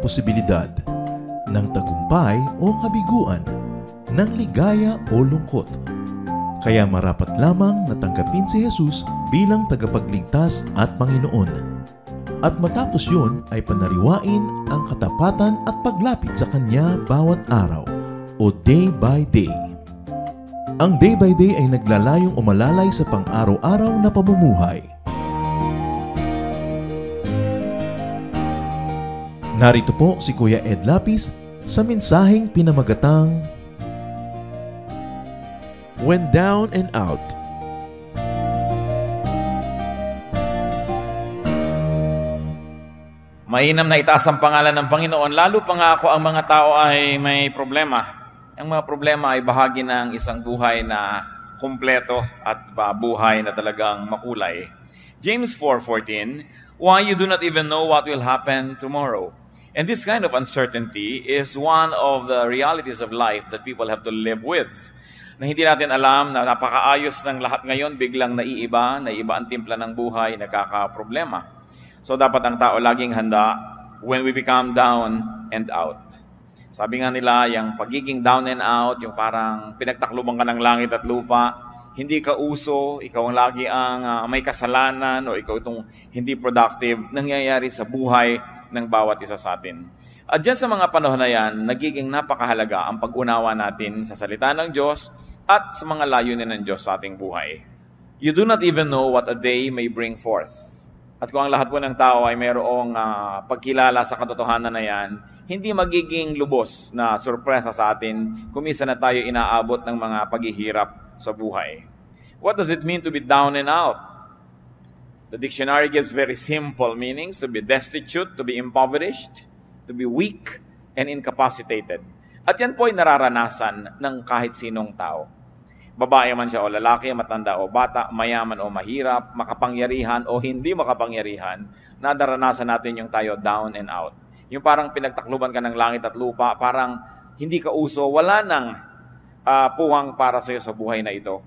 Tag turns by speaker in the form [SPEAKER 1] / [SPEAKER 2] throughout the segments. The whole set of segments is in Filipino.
[SPEAKER 1] posibilidad ng tagumpay o kabiguan, ng ligaya o lungkot. Kaya marapat lamang natanggapin si Jesus bilang tagapagligtas at Panginoon. At matapos yun ay panariwain ang katapatan at paglapit sa Kanya bawat araw o day by day. Ang day by day ay naglalayong umalalay sa pang-araw-araw na pamumuhay Narito po si Kuya Ed Lapis sa mensaheng pinamagatang When Down and Out.
[SPEAKER 2] Mainam na itaas ang pangalan ng Panginoon, lalo pa nga ako ang mga tao ay may problema. Ang mga problema ay bahagi ng isang buhay na kumpleto at buhay na talagang makulay. James 4.14, Why you do not even know what will happen tomorrow. And this kind of uncertainty is one of the realities of life that people have to live with. Na hindi natin alam na napakaayos ng lahat ngayon, biglang naiiba, naiiba ang timpla ng buhay, nagkakaproblema. So dapat ang tao laging handa when we become down and out. Sabi nga nila, yung pagiging down and out, yung parang pinagtakluban ka ng langit at lupa, hindi ka uso, ikaw ang lagi ang uh, may kasalanan o ikaw itong hindi productive, nangyayari sa buhay ng bawat isa sa atin. At dyan sa mga panahon na yan, nagiging napakahalaga ang pag-unawa natin sa salita ng Diyos at sa mga layunin ng Diyos sa ating buhay. You do not even know what a day may bring forth. At kung ang lahat po ng tao ay mayroong uh, pagkilala sa katotohanan na yan, hindi magiging lubos na sorpresa sa atin kung isa na tayo inaabot ng mga paghihirap sa buhay. What does it mean to be down and out? The dictionary gives very simple meanings to be destitute, to be impoverished, to be weak, and incapacitated. At yan po ay nararanasan ng kahit sinong tao. Babae man siya o lalaki, matanda o bata, mayaman o mahirap, makapangyarihan o hindi makapangyarihan, nadaranasan natin yung tayo down and out. Yung parang pinagtakluban ka ng langit at lupa, parang hindi ka uso, wala nang uh, puwang para sa'yo sa buhay na ito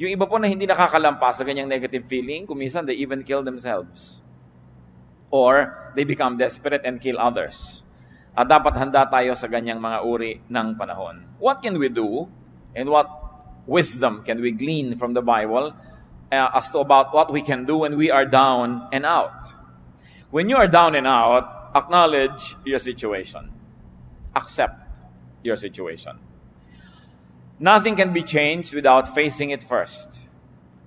[SPEAKER 2] yung iba po na hindi nakakalampas sa ganyang negative feeling, kumisan they even kill themselves. Or they become desperate and kill others. At dapat handa tayo sa ganyang mga uri ng panahon. What can we do and what wisdom can we glean from the Bible uh, as to about what we can do when we are down and out? When you are down and out, acknowledge your situation. Accept your situation. Nothing can be changed without facing it first.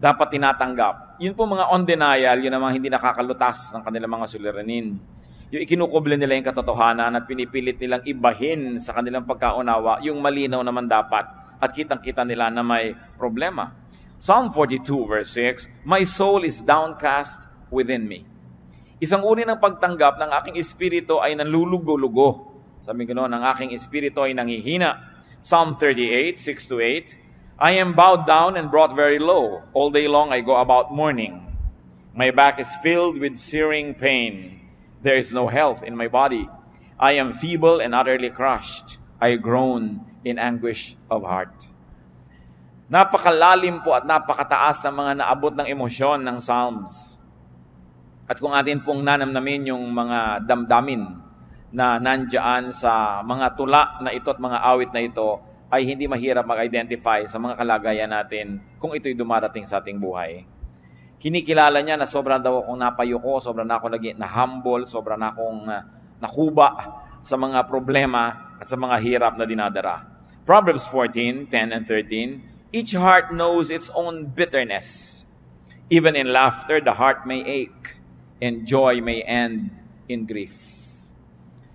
[SPEAKER 2] Dapat tinatanggap. Yun po mga on denial, yun ang mga hindi nakakalutas ng kanilang mga suliranin. Yung ikinukuble nila yung katotohanan at pinipilit nilang ibahin sa kanilang pagkaunawa yung malinaw naman dapat at kitang-kita nila na may problema. Psalm 42 verse 6, My soul is downcast within me. Isang uri ng pagtanggap ng aking espiritu ay nanlulugo-lugo. Sabi ko noon, ang aking espiritu ay nangihina Psalm 38, 6 to 8. I am bowed down and brought very low. All day long I go about mourning. My back is filled with searing pain. There is no health in my body. I am feeble and utterly crushed. I groan in anguish of heart. Napakalalim po at napakataas ng mga naabot ng emosyon ng Psalms. At kung atin pong nanamnamin yung mga damdamin na nandyan sa mga tula na ito at mga awit na ito ay hindi mahirap mag-identify sa mga kalagayan natin kung ito'y dumarating sa ating buhay. Kinikilala niya na sobrang daw akong napayuko, sobrang na ako naging na-humble, sobrang na akong ah, nakuba sa mga problema at sa mga hirap na dinadara. Proverbs 14, 10 and 13, Each heart knows its own bitterness. Even in laughter, the heart may ache, and joy may end in grief.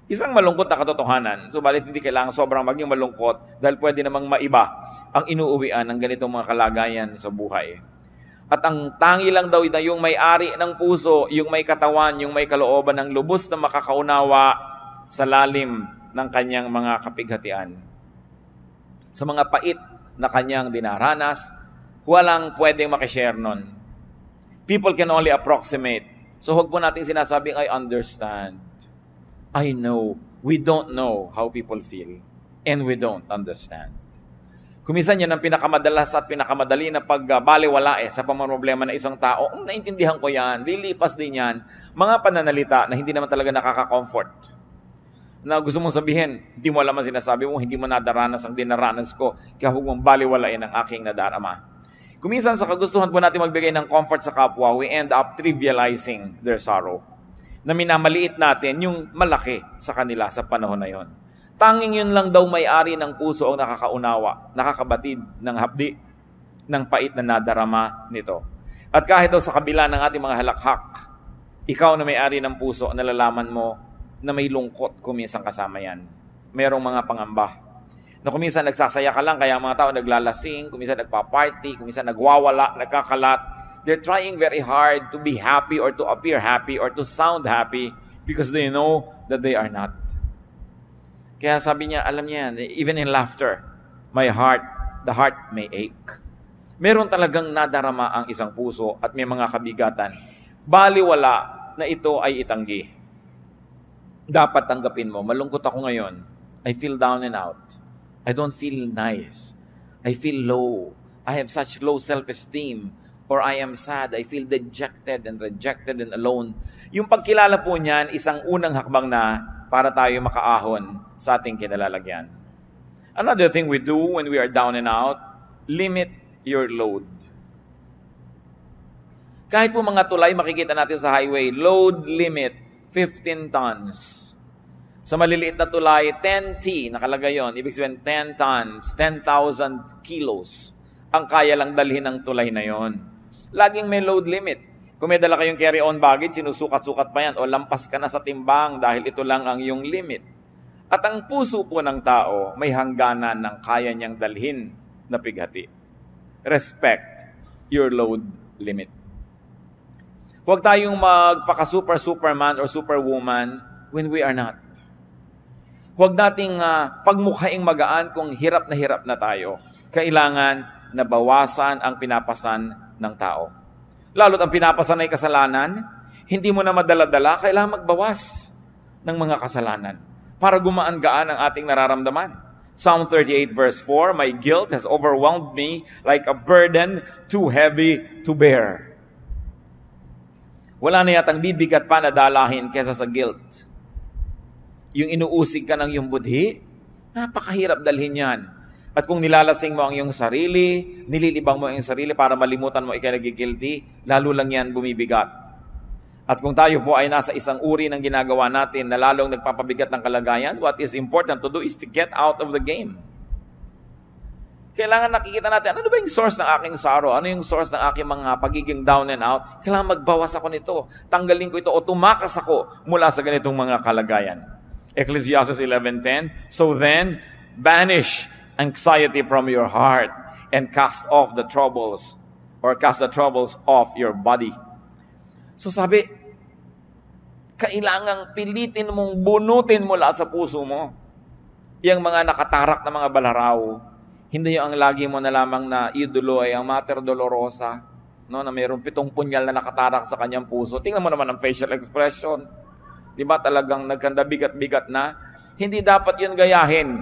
[SPEAKER 2] Isang malungkot na katotohanan, subalit hindi kailangan sobrang maging malungkot dahil pwede namang maiba ang inuuwian ng ganitong mga kalagayan sa buhay. At ang tangi lang daw na yung may-ari ng puso, yung may katawan, yung may kalooban ng lubos na makakaunawa sa lalim ng kanyang mga kapighatian. Sa mga pait na kanyang dinaranas, walang pwedeng makishare nun. People can only approximate. So huwag po natin sinasabing, I understand. I know we don't know how people feel and we don't understand. Kumisan yan ang pinakamadalas at pinakamadali na pagbaliwala eh sa pamamroblema ng isang tao. Um, naintindihan ko yan, lilipas din yan. Mga pananalita na hindi naman talaga nakaka-comfort. Na gusto mong sabihin, hindi mo alam ang sinasabi mo, hindi mo nadaranas ang dinaranas ko, kaya huwag mong baliwalain ang aking nadarama. Kumisan sa kagustuhan po natin magbigay ng comfort sa kapwa, we end up trivializing their sorrow na minamaliit natin yung malaki sa kanila sa panahon na yon. Tanging yun lang daw may-ari ng puso ang nakakaunawa, nakakabatid ng hapdi, ng pait na nadarama nito. At kahit daw sa kabila ng ating mga halakhak, ikaw na may-ari ng puso, nalalaman mo na may lungkot kuminsang kasama yan. Merong mga pangamba na kuminsan nagsasaya ka lang, kaya mga tao naglalasing, kuminsan nagpa-party, kuminsan nagwawala, nagkakalat, They're trying very hard to be happy or to appear happy or to sound happy because they know that they are not. Kaya sabi niya, alam niya yan, even in laughter, my heart, the heart may ache. Meron talagang nadarama ang isang puso at may mga kabigatan. Baliwala na ito ay itanggi. Dapat tanggapin mo, malungkot ako ngayon. I feel down and out. I don't feel nice. I feel low. I have such low self-esteem or I am sad, I feel dejected and rejected and alone. Yung pagkilala po niyan, isang unang hakbang na para tayo makaahon sa ating kinalalagyan. Another thing we do when we are down and out, limit your load. Kahit po mga tulay, makikita natin sa highway, load limit, 15 tons. Sa maliliit na tulay, 10T, nakalagay yon. Ibig sabihin, 10 tons, 10,000 kilos. Ang kaya lang dalhin ng tulay na yon. Laging may load limit. Kung may dala kayong carry-on baggage, sinusukat-sukat pa yan o lampas ka na sa timbang dahil ito lang ang iyong limit. At ang puso po ng tao may hangganan ng kaya niyang dalhin na pighati. Respect your load limit. Huwag tayong magpaka-super-superman or superwoman when we are not. Huwag nating uh, pagmukhaing magaan kung hirap na hirap na tayo. Kailangan nabawasan ang pinapasan ng tao. Lalo't ang pinapasanay kasalanan, hindi mo na madaladala, kailangan magbawas ng mga kasalanan para gumaan-gaan ang ating nararamdaman. Psalm 38 verse 4, My guilt has overwhelmed me like a burden too heavy to bear. Wala na yatang bibigat pa na dalahin kesa sa guilt. Yung inuusig ka ng yung budhi, napakahirap dalhin yan. At kung nilalasing mo ang iyong sarili, nililibang mo ang iyong sarili para malimutan mo ikay nagigilty, lalo lang yan bumibigat. At kung tayo po ay nasa isang uri ng ginagawa natin na lalong nagpapabigat ng kalagayan, what is important to do is to get out of the game. Kailangan nakikita natin, ano ba yung source ng aking sorrow? Ano yung source ng aking mga pagiging down and out? Kailangan magbawas ako nito. Tanggalin ko ito o tumakas ako mula sa ganitong mga kalagayan. Ecclesiastes 11.10 So then, banish anxiety from your heart and cast off the troubles or cast the troubles off your body. So sabi, kailangang pilitin mong bunutin mula sa puso mo yung mga nakatarak na mga balaraw. Hindi yung ang lagi mo na lamang na idolo ay ang Mater Dolorosa no, na mayroong pitong punyal na nakatarak sa kanyang puso. Tingnan mo naman ang facial expression. Di ba talagang nagkanda bigat-bigat na? Hindi dapat yun gayahin.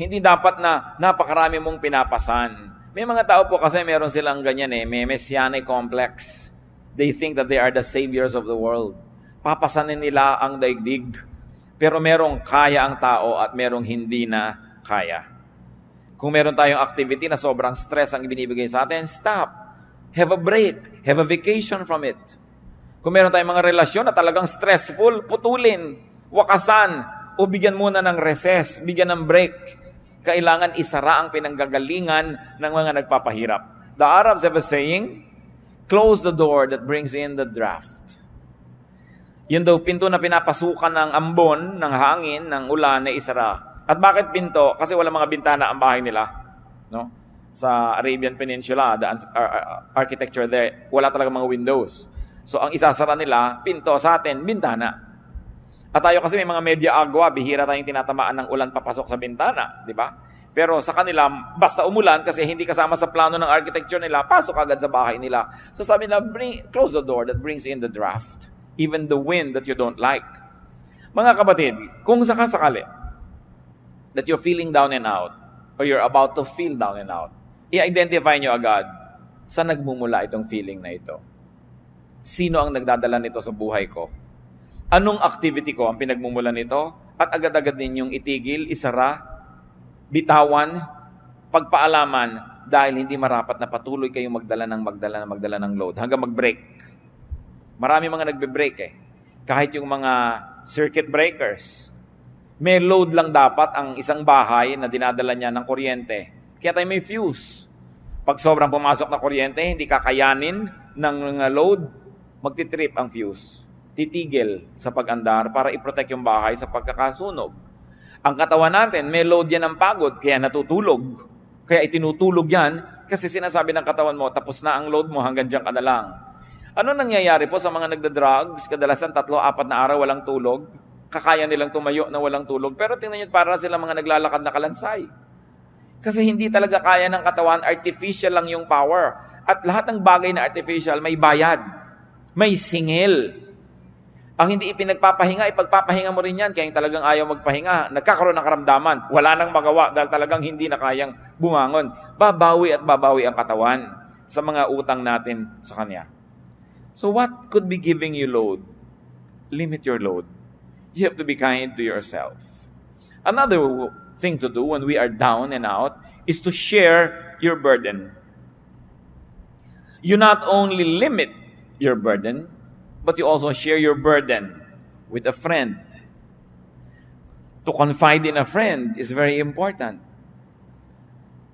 [SPEAKER 2] Hindi dapat na napakarami mong pinapasan. May mga tao po kasi meron silang ganyan eh, may messianic complex. They think that they are the saviors of the world. Papasanin nila ang daigdig. Pero merong kaya ang tao at merong hindi na kaya. Kung meron tayong activity na sobrang stress ang ibinibigay sa atin, stop. Have a break. Have a vacation from it. Kung meron tayong mga relasyon na talagang stressful, putulin, wakasan, o bigyan muna ng recess, bigyan ng break. Kailangan isara ang pinanggagalingan ng mga nagpapahirap. The Arabs have a saying, close the door that brings in the draft. Yun daw pinto na pinapasukan ng ambon, ng hangin, ng ulan na isara. At bakit pinto? Kasi wala mga bintana ang bahay nila. No? Sa Arabian Peninsula, the architecture there, wala talaga mga windows. So ang isasara nila, pinto sa atin, bintana. At tayo kasi may mga media agwa, bihira tayong tinatamaan ng ulan papasok sa bintana, di ba? Pero sa kanila, basta umulan kasi hindi kasama sa plano ng architecture nila, pasok agad sa bahay nila. So sabi nila, bring, close the door that brings in the draft, even the wind that you don't like. Mga kapatid, kung sakasakali that you're feeling down and out or you're about to feel down and out, i-identify nyo agad sa nagmumula itong feeling na ito. Sino ang nagdadala nito sa buhay ko? Anong activity ko ang pinagmumulan nito? At agad-agad ninyong itigil, isara, bitawan, pagpaalaman dahil hindi marapat na patuloy kayong magdala ng magdala ng magdala ng load hanggang mag-break. Marami mga nagbe-break eh. Kahit yung mga circuit breakers, may load lang dapat ang isang bahay na dinadala niya ng kuryente. Kaya tayo may fuse. Pag sobrang pumasok na kuryente, hindi kakayanin ng load, magtitrip ang fuse titigil sa pag-andar para iprotect yung bahay sa pagkakasunog. Ang katawan natin, may load yan ng pagod, kaya natutulog. Kaya itinutulog yan kasi sinasabi ng katawan mo, tapos na ang load mo, hanggang dyan ka na lang. Ano nangyayari po sa mga nagda-drugs? Kadalasan tatlo, apat na araw walang tulog. Kakaya nilang tumayo na walang tulog. Pero tingnan niyo para sila mga naglalakad na kalansay. Kasi hindi talaga kaya ng katawan, artificial lang yung power. At lahat ng bagay na artificial may bayad. May singil. Ang hindi ipinagpapahinga, ipagpapahinga mo rin yan. Kaya yung talagang ayaw magpahinga, nagkakaroon ng karamdaman. Wala nang magawa dahil talagang hindi na kayang bumangon. Babawi at babawi ang katawan sa mga utang natin sa Kanya. So what could be giving you load? Limit your load. You have to be kind to yourself. Another thing to do when we are down and out is to share your burden. You not only limit your burden, but you also share your burden with a friend. To confide in a friend is very important.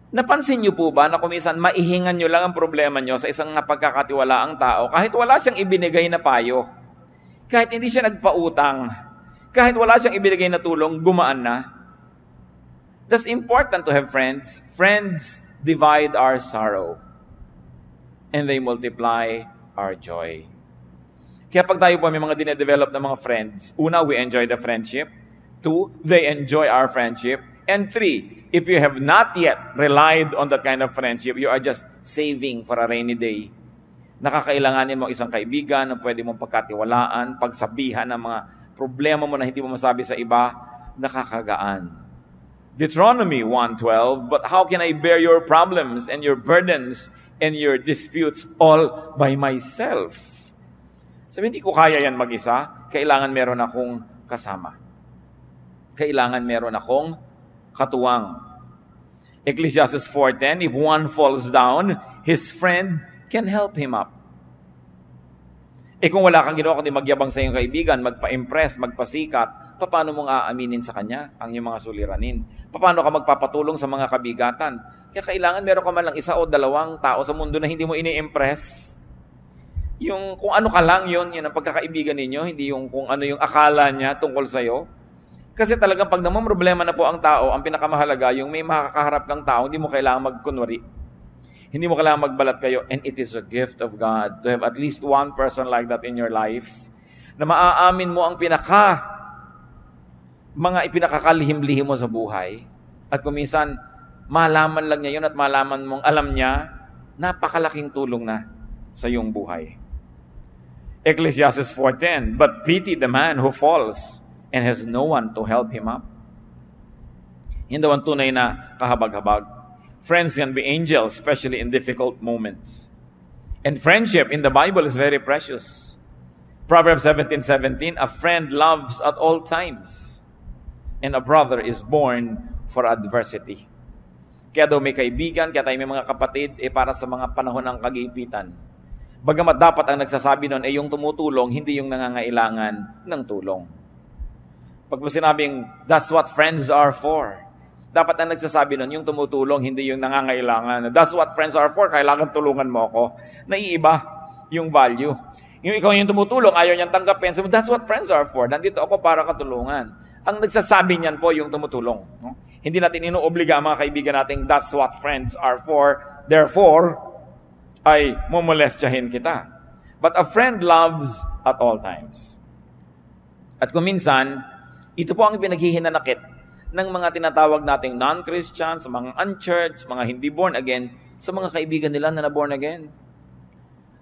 [SPEAKER 2] Napansin niyo po ba na kumisan maihingan niyo lang ang problema niyo sa isang napagkakatiwalaang tao kahit wala siyang ibinigay na payo? Kahit hindi siya nagpautang, kahit wala siyang ibinigay na tulong, gumaan na. That's important to have friends. Friends divide our sorrow and they multiply our joy. Kaya pag tayo po may mga dine-develop na mga friends, una, we enjoy the friendship. Two, they enjoy our friendship. And three, if you have not yet relied on that kind of friendship, you are just saving for a rainy day. Nakakailanganin mo isang kaibigan na pwede mong pagkatiwalaan, pagsabihan ng mga problema mo na hindi mo masabi sa iba, nakakagaan. Deuteronomy 1.12, But how can I bear your problems and your burdens and your disputes all by myself? Sabi, hindi ko kaya yan mag-isa. Kailangan meron akong kasama. Kailangan meron akong katuwang. Ecclesiastes 4.10, If one falls down, his friend can help him up. Eh kung wala kang ginawa kundi magyabang sa iyong kaibigan, magpa-impress, magpasikat, paano mong aaminin sa kanya ang iyong mga suliranin? Paano ka magpapatulong sa mga kabigatan? Kaya kailangan meron ka man lang isa o dalawang tao sa mundo na hindi mo ini-impress yung kung ano ka lang yon yun ang pagkakaibigan ninyo, hindi yung kung ano yung akala niya tungkol sa'yo. Kasi talagang pag naman problema na po ang tao, ang pinakamahalaga, yung may makakaharap kang tao, hindi mo kailangan magkunwari. Hindi mo kailangan magbalat kayo. And it is a gift of God to have at least one person like that in your life na maaamin mo ang pinaka mga ipinakakalihim-lihim mo sa buhay. At kung minsan, malaman lang niya yun at malaman mong alam niya, napakalaking tulong na sa iyong buhay. Ecclesiastes 4:10, but pity the man who falls and has no one to help him up. Hindi daw ang tunay na kahabag-habag. Friends can be angels, especially in difficult moments. And friendship in the Bible is very precious. Proverbs 17:17, a friend loves at all times, and a brother is born for adversity. Kaya daw may kaibigan, kaya tayo may mga kapatid, eh para sa mga panahon ng kagipitan Bagamat dapat ang nagsasabi noon ay eh, yung tumutulong, hindi yung nangangailangan ng tulong. Pag mo sinabing, that's what friends are for. Dapat ang nagsasabi noon, yung tumutulong, hindi yung nangangailangan. That's what friends are for, kailangan tulungan mo ako. Naiiba yung value. Yung ikaw yung tumutulong, ayaw niyang tanggapin. So that's what friends are for. Nandito ako para katulungan. Ang nagsasabi niyan po yung tumutulong. No? Hindi natin inuobliga mga kaibigan nating that's what friends are for. Therefore, ay mumolestyahin kita. But a friend loves at all times. At kung minsan, ito po ang pinaghihinanakit ng mga tinatawag nating non-Christians, mga unchurched, mga hindi born again, sa mga kaibigan nila na na-born again.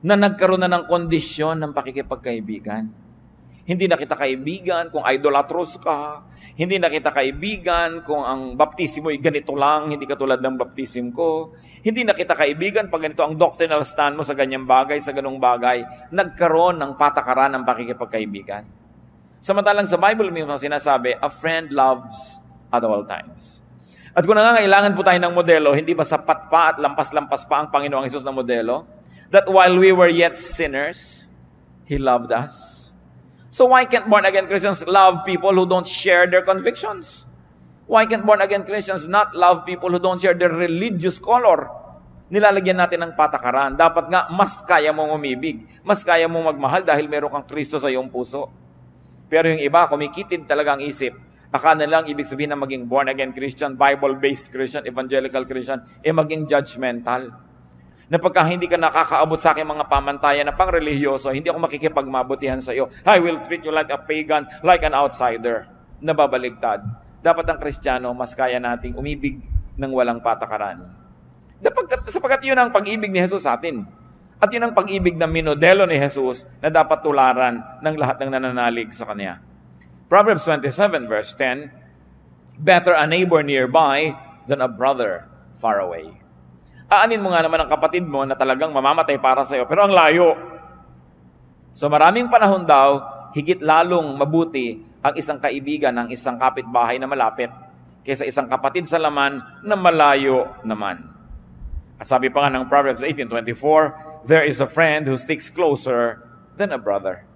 [SPEAKER 2] Na nagkaroon na ng kondisyon ng pakikipagkaibigan. Hindi na kita kaibigan kung idolatrous ka, hindi na kita kaibigan kung ang baptism ay ganito lang, hindi katulad ng baptism ko. Hindi na kita kaibigan pag ganito ang doctrinal stand mo sa ganyang bagay, sa ganong bagay. Nagkaroon ng patakaran ng pakikipagkaibigan. Samantalang sa Bible mismo sinasabi, a friend loves at all times. At kung nangangailangan po tayo ng modelo, hindi ba sapat pa at lampas-lampas pa ang Panginoong Isus na modelo? That while we were yet sinners, He loved us. So why can't born again Christians love people who don't share their convictions? Why can't born again Christians not love people who don't share their religious color? Nilalagyan natin ng patakaran. Dapat nga, mas kaya mong umibig. Mas kaya mong magmahal dahil meron kang Kristo sa iyong puso. Pero yung iba, kumikitid talaga ang isip. Akala lang ibig sabihin na maging born again Christian, Bible-based Christian, evangelical Christian, eh maging judgmental na pagka hindi ka nakakaabot sa aking mga pamantayan na pangrelihiyoso, hindi ako makikipagmabutihan sa iyo. I will treat you like a pagan, like an outsider. Nababaligtad. Dapat ang Kristiyano, mas kaya nating umibig ng walang patakaran. Dapat, sapagkat yun ang pag-ibig ni Jesus sa atin. At yun ang pag-ibig na minodelo ni Jesus na dapat tularan ng lahat ng nananalig sa Kanya. Proverbs 27 verse 10, Better a neighbor nearby than a brother far away. Aanin mo nga naman ang kapatid mo na talagang mamamatay para sa iyo, pero ang layo. So maraming panahon daw, higit lalong mabuti ang isang kaibigan ng isang kapitbahay na malapit kaysa isang kapatid sa laman na malayo naman. At sabi pa nga ng Proverbs 18.24, There is a friend who sticks closer than a brother.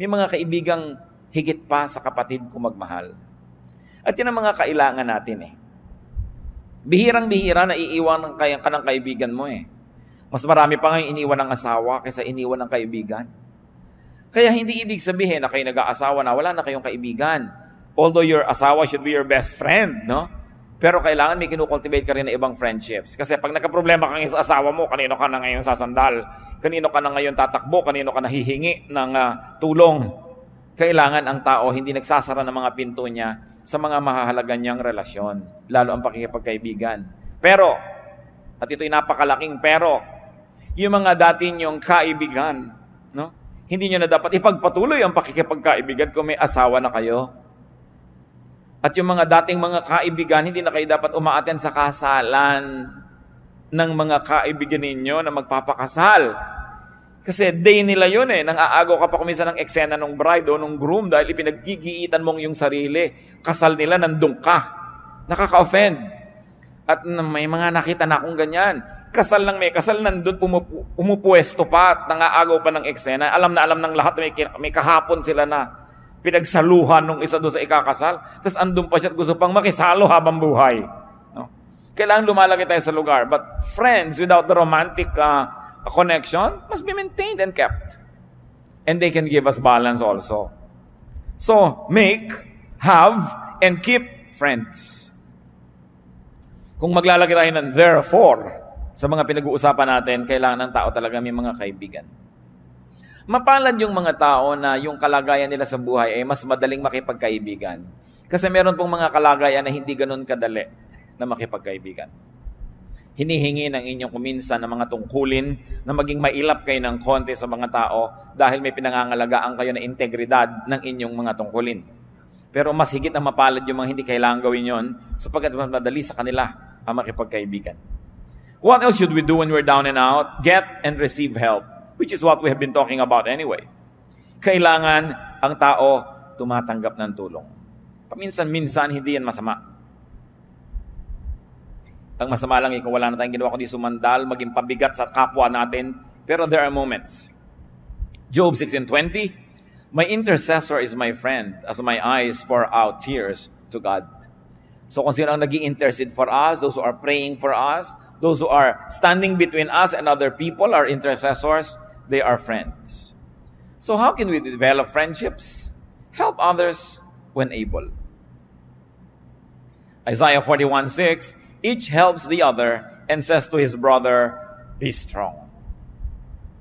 [SPEAKER 2] May mga kaibigang higit pa sa kapatid ko magmahal. At yan ang mga kailangan natin eh. Bihirang-bihira na iiwan ng kay- ka ng kaibigan mo eh. Mas marami pa ngayon iniwan ng asawa kaysa iniwan ng kaibigan. Kaya hindi ibig sabihin na kayo nag-aasawa na wala na kayong kaibigan. Although your asawa should be your best friend, no? Pero kailangan may kinukultivate ka rin na ibang friendships. Kasi pag nagka-problema kang sa asawa mo, kanino ka na ngayon sasandal? Kanino ka na ngayon tatakbo? Kanino ka na hihingi ng uh, tulong? Kailangan ang tao hindi nagsasara ng mga pinto niya sa mga mahalaga niyang relasyon, lalo ang pakikipagkaibigan. Pero, at ito'y napakalaking pero, yung mga dati niyong kaibigan, no? hindi niyo na dapat ipagpatuloy ang pakikipagkaibigan kung may asawa na kayo. At yung mga dating mga kaibigan, hindi na kayo dapat umaaten sa kasalan ng mga kaibigan ninyo na magpapakasal kasi day nila yun eh. Nang aagaw ka pa kumisa ng eksena ng bride o ng groom dahil ipinaggigiitan mong yung sarili. Kasal nila, nandun ka. Nakaka-offend. At may mga nakita na akong ganyan. Kasal lang may kasal, nandun pumupu- pumupuesto pa at nang nangaagaw pa ng eksena. Alam na alam ng lahat, may, may kahapon sila na pinagsaluhan nung isa doon sa ikakasal. Tapos andun pa siya at gusto pang makisalo habang buhay. No? Kailangan lumalaki tayo sa lugar. But friends, without the romantic uh, a connection must be maintained and kept. And they can give us balance also. So, make, have, and keep friends. Kung maglalagay tayo ng therefore, sa mga pinag-uusapan natin, kailangan ng tao talaga may mga kaibigan. Mapalad yung mga tao na yung kalagayan nila sa buhay ay mas madaling makipagkaibigan. Kasi meron pong mga kalagayan na hindi ganun kadali na makipagkaibigan hinihingi ng inyong kuminsan ng mga tungkulin na maging mailap kayo ng konti sa mga tao dahil may pinangangalagaan kayo na integridad ng inyong mga tungkulin. Pero mas higit na mapalad yung mga hindi kailangan gawin yon sapagkat mas madali sa kanila ang makipagkaibigan. What else should we do when we're down and out? Get and receive help, which is what we have been talking about anyway. Kailangan ang tao tumatanggap ng tulong. Paminsan-minsan, hindi yan masama. Ang masama lang ikaw wala na tayong ginawa kundi sumandal, maging pabigat sa kapwa natin. Pero there are moments. Job 6.20, My intercessor is my friend as my eyes pour out tears to God. So kung sino ang nag intercede for us, those who are praying for us, those who are standing between us and other people, our intercessors, they are friends. So how can we develop friendships? Help others when able. Isaiah 41:6 Each helps the other and says to his brother, Be strong.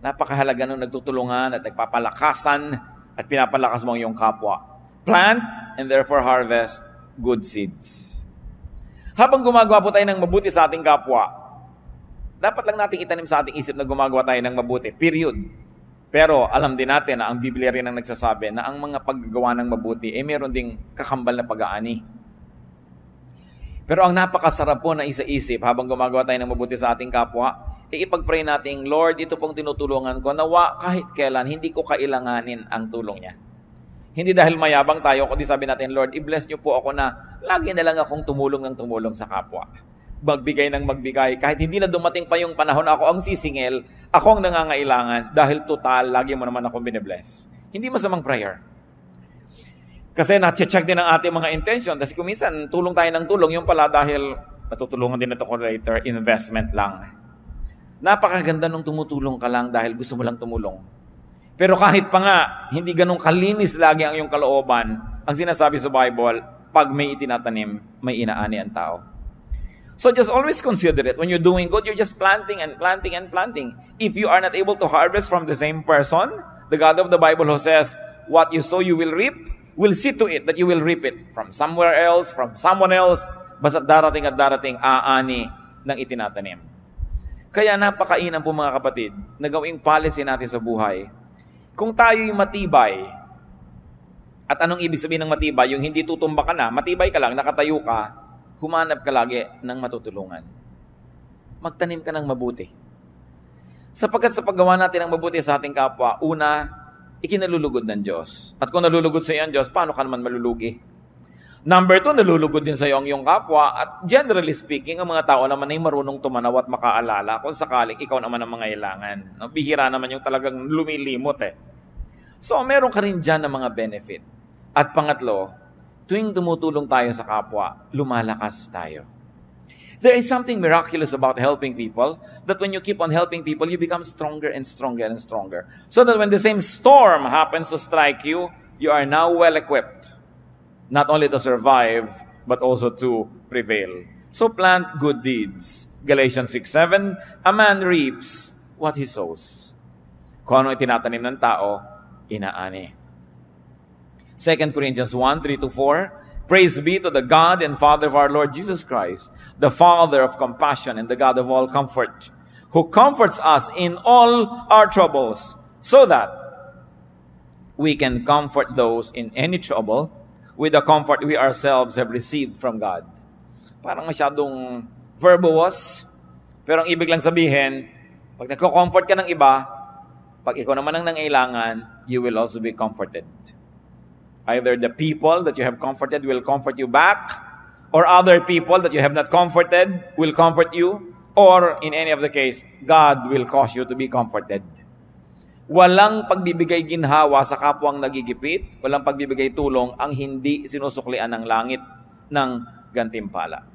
[SPEAKER 2] Napakahalaga nung nagtutulungan at nagpapalakasan at pinapalakas mo ang iyong kapwa. Plant and therefore harvest good seeds. Habang gumagawa po tayo ng mabuti sa ating kapwa, dapat lang natin itanim sa ating isip na gumagawa tayo ng mabuti. Period. Pero alam din natin na ang Biblia rin ang nagsasabi na ang mga paggawa ng mabuti ay eh, meron ding kakambal na pag-aani. Pero ang napakasarap po na isa-isip habang gumagawa tayo ng mabuti sa ating kapwa, e ipag-pray natin, Lord, ito pong tinutulungan ko, nawa kahit kailan, hindi ko kailanganin ang tulong niya. Hindi dahil mayabang tayo, kundi sabi natin, Lord, i-bless niyo po ako na lagi na lang akong tumulong ng tumulong sa kapwa. Magbigay ng magbigay, kahit hindi na dumating pa yung panahon ako ang sisingil, ako ang nangangailangan dahil total, lagi mo naman akong binibless. Hindi masamang prayer. Kasi natcheck din ang ating mga intention. Kasi kung minsan, tulong tayo ng tulong, yung pala dahil natutulungan din ito ko later, investment lang. Napakaganda nung tumutulong ka lang dahil gusto mo lang tumulong. Pero kahit pa nga, hindi ganong kalinis lagi ang iyong kalooban, ang sinasabi sa Bible, pag may itinatanim, may inaani ang tao. So just always consider it. When you're doing good, you're just planting and planting and planting. If you are not able to harvest from the same person, the God of the Bible who says, what you sow, you will reap, will see to it that you will reap it from somewhere else, from someone else, basta darating at darating aani ng itinatanim. Kaya napakainan po mga kapatid na gawing policy natin sa buhay. Kung tayo'y matibay, at anong ibig sabihin ng matibay? Yung hindi tutumba ka na, matibay ka lang, nakatayo ka, humanap ka lagi ng matutulungan. Magtanim ka ng mabuti. Sapagkat sa paggawa natin ng mabuti sa ating kapwa, una, ikinalulugod ng Diyos. At kung nalulugod sa iyo ang Diyos, paano ka naman malulugi? Number two, nalulugod din sa iyo ang iyong kapwa. At generally speaking, ang mga tao naman ay marunong tumanaw at makaalala kung sakaling ikaw naman ang mangailangan. No? Bihira naman yung talagang lumilimot eh. So, meron ka rin dyan ng mga benefit. At pangatlo, tuwing tumutulong tayo sa kapwa, lumalakas tayo. There is something miraculous about helping people that when you keep on helping people, you become stronger and stronger and stronger. So that when the same storm happens to strike you, you are now well equipped, not only to survive, but also to prevail. So plant good deeds. Galatians 6 7, a man reaps what he sows. Kung ano itinatanim ng tao, inaani. 2 Corinthians 1, 3 4, Praise be to the God and Father of our Lord Jesus Christ, the Father of compassion and the God of all comfort, who comforts us in all our troubles, so that we can comfort those in any trouble with the comfort we ourselves have received from God. Parang masyadong verbose, pero ang ibig lang sabihin, pag nagko-comfort ka ng iba, pag ikaw naman ang nangailangan, you will also be comforted. Either the people that you have comforted will comfort you back, or other people that you have not comforted will comfort you, or in any of the case, God will cause you to be comforted. Walang pagbibigay ginhawa sa kapwang nagigipit, walang pagbibigay tulong ang hindi sinusuklian ng langit ng gantimpala.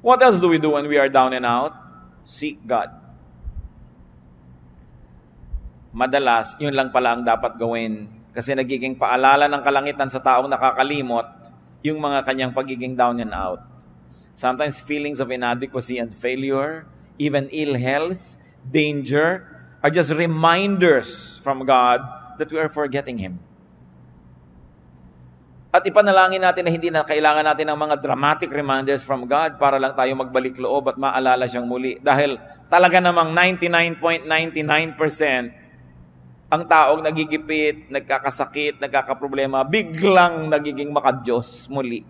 [SPEAKER 2] What else do we do when we are down and out? Seek God. Madalas, yun lang pala ang dapat gawin kasi nagiging paalala ng kalangitan sa taong nakakalimot yung mga kanyang pagiging down and out. Sometimes feelings of inadequacy and failure, even ill health, danger, are just reminders from God that we are forgetting Him. At ipanalangin natin na hindi na kailangan natin ng mga dramatic reminders from God para lang tayo magbalik loob at maalala siyang muli. Dahil talaga namang 99.99% ang taong nagigipit, nagkakasakit, nagkakaproblema, biglang nagiging makadyos muli.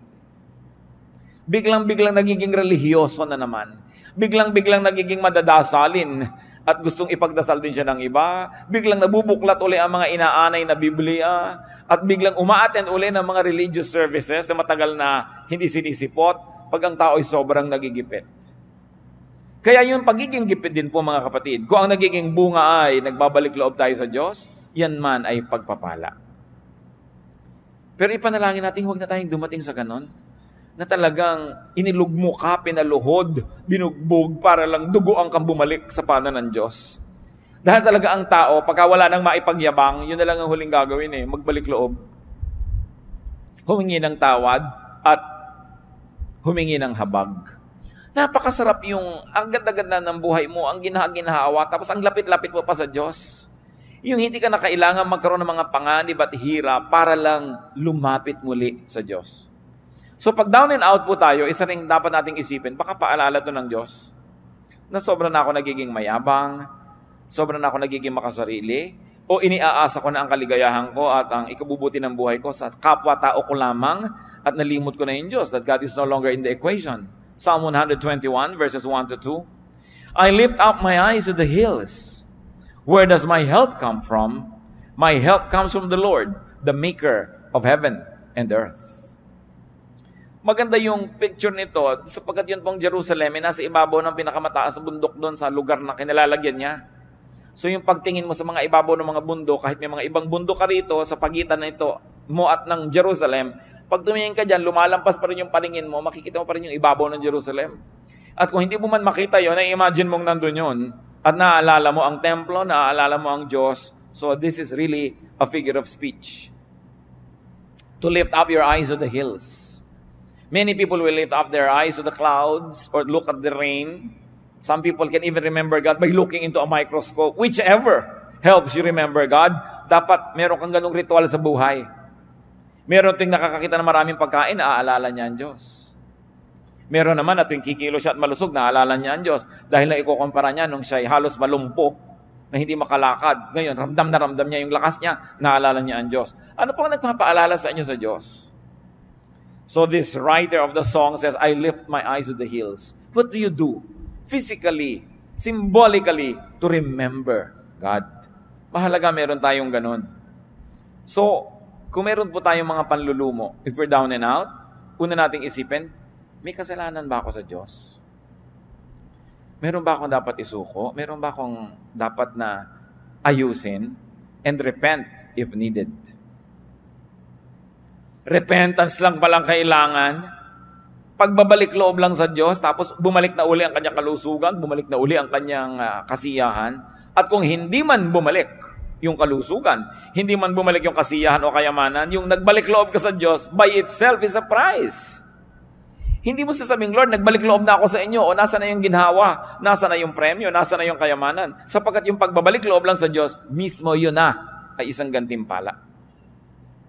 [SPEAKER 2] Biglang-biglang nagiging relihiyoso na naman. Biglang-biglang nagiging madadasalin at gustong ipagdasal din siya ng iba. Biglang nabubuklat uli ang mga inaanay na Biblia at biglang umaaten uli ng mga religious services na matagal na hindi sinisipot pag ang tao ay sobrang nagigipit. Kaya yung pagiging gipit din po mga kapatid, kung ang nagiging bunga ay nagbabalik loob tayo sa Diyos, yan man ay pagpapala. Pero ipanalangin natin, huwag na tayong dumating sa ganon na talagang inilugmo ka, pinaluhod, binugbog para lang dugo ang kang bumalik sa panan ng Diyos. Dahil talaga ang tao, pagka wala nang maipagyabang, yun na lang ang huling gagawin eh, magbalik loob. Humingi ng tawad at humingi ng habag. Napakasarap yung ang ganda-ganda ng buhay mo, ang ginahaginhawa, tapos ang lapit-lapit mo pa sa Diyos. Yung hindi ka na kailangan magkaroon ng mga panganib at hira para lang lumapit muli sa Diyos. So pag down and out po tayo, isa rin dapat nating isipin, baka paalala to ng Diyos na sobra na ako nagiging mayabang, sobra na ako nagiging makasarili, o iniaasa ko na ang kaligayahan ko at ang ikabubuti ng buhay ko sa kapwa-tao ko lamang at nalimot ko na yung Diyos that God is no longer in the equation. Psalm 121, verses 1 to 2. I lift up my eyes to the hills. Where does my help come from? My help comes from the Lord, the maker of heaven and earth. Maganda yung picture nito sapagkat yun pong Jerusalem ay eh, nasa ibabaw ng pinakamataas na bundok doon sa lugar na kinilalagyan niya. So yung pagtingin mo sa mga ibabaw ng mga bundok, kahit may mga ibang bundok ka rito sa pagitan na ito mo at ng Jerusalem, pag tumingin ka dyan, lumalampas pa rin yung paningin mo, makikita mo pa rin yung ibabaw ng Jerusalem. At kung hindi mo man makita yon, ay imagine mong nandun yon At naaalala mo ang templo, naaalala mo ang Diyos. So this is really a figure of speech. To lift up your eyes to the hills. Many people will lift up their eyes to the clouds or look at the rain. Some people can even remember God by looking into a microscope. Whichever helps you remember God, dapat meron kang ganong ritual sa buhay Meron ting nakakakita ng maraming pagkain, naaalala niya ang Diyos. Meron naman na tuwing kikilo siya at malusog, naaalala niya ang Diyos. Dahil na ikukumpara niya nung siya halos malumpo, na hindi makalakad. Ngayon, ramdam na ramdam niya yung lakas niya, naalala niya ang Diyos. Ano pang nagpapaalala sa inyo sa Diyos? So this writer of the song says, I lift my eyes to the hills. What do you do? Physically, symbolically, to remember God. Mahalaga meron tayong ganun. So, kung meron po tayong mga panlulumo, if we're down and out, una nating isipin, may kasalanan ba ako sa Diyos? Meron ba akong dapat isuko? Meron ba akong dapat na ayusin? And repent if needed. Repentance lang palang kailangan pagbabalik loob lang sa Diyos, tapos bumalik na uli ang kanyang kalusugan, bumalik na uli ang kanyang uh, kasiyahan, at kung hindi man bumalik, yung kalusugan. Hindi man bumalik yung kasiyahan o kayamanan, yung nagbalik loob ka sa Diyos, by itself is a prize. Hindi mo sasabing, Lord, nagbalik loob na ako sa inyo, o nasa na yung ginhawa, nasa na yung premyo, nasa na yung kayamanan. Sapagkat yung pagbabalik loob lang sa Diyos, mismo yun na, ay isang gantimpala.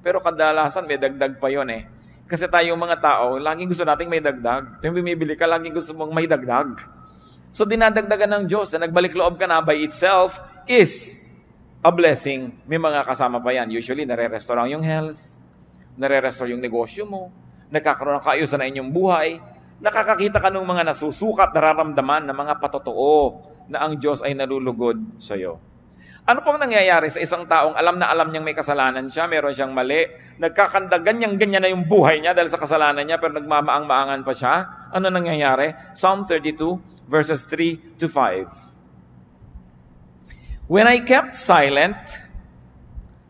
[SPEAKER 2] Pero kadalasan may dagdag pa yon eh. Kasi tayong mga tao, laging gusto nating may dagdag. Tuwing bumibili ka, laging gusto mong may dagdag. So dinadagdagan ng Diyos na nagbalik loob ka na by itself is a blessing, may mga kasama pa yan. Usually, nare-restore ang yung health, nare-restore yung negosyo mo, nagkakaroon ng kaayusan na inyong buhay, nakakakita ka ng mga nasusukat, nararamdaman ng mga patotoo na ang Diyos ay nalulugod sa iyo. Ano pong nangyayari sa isang taong alam na alam niyang may kasalanan siya, meron siyang mali, nagkakanda ganyang-ganyan na yung buhay niya dahil sa kasalanan niya pero nagmamaang-maangan pa siya? Ano nangyayari? Psalm 32 verses 3 to 5. When I kept silent,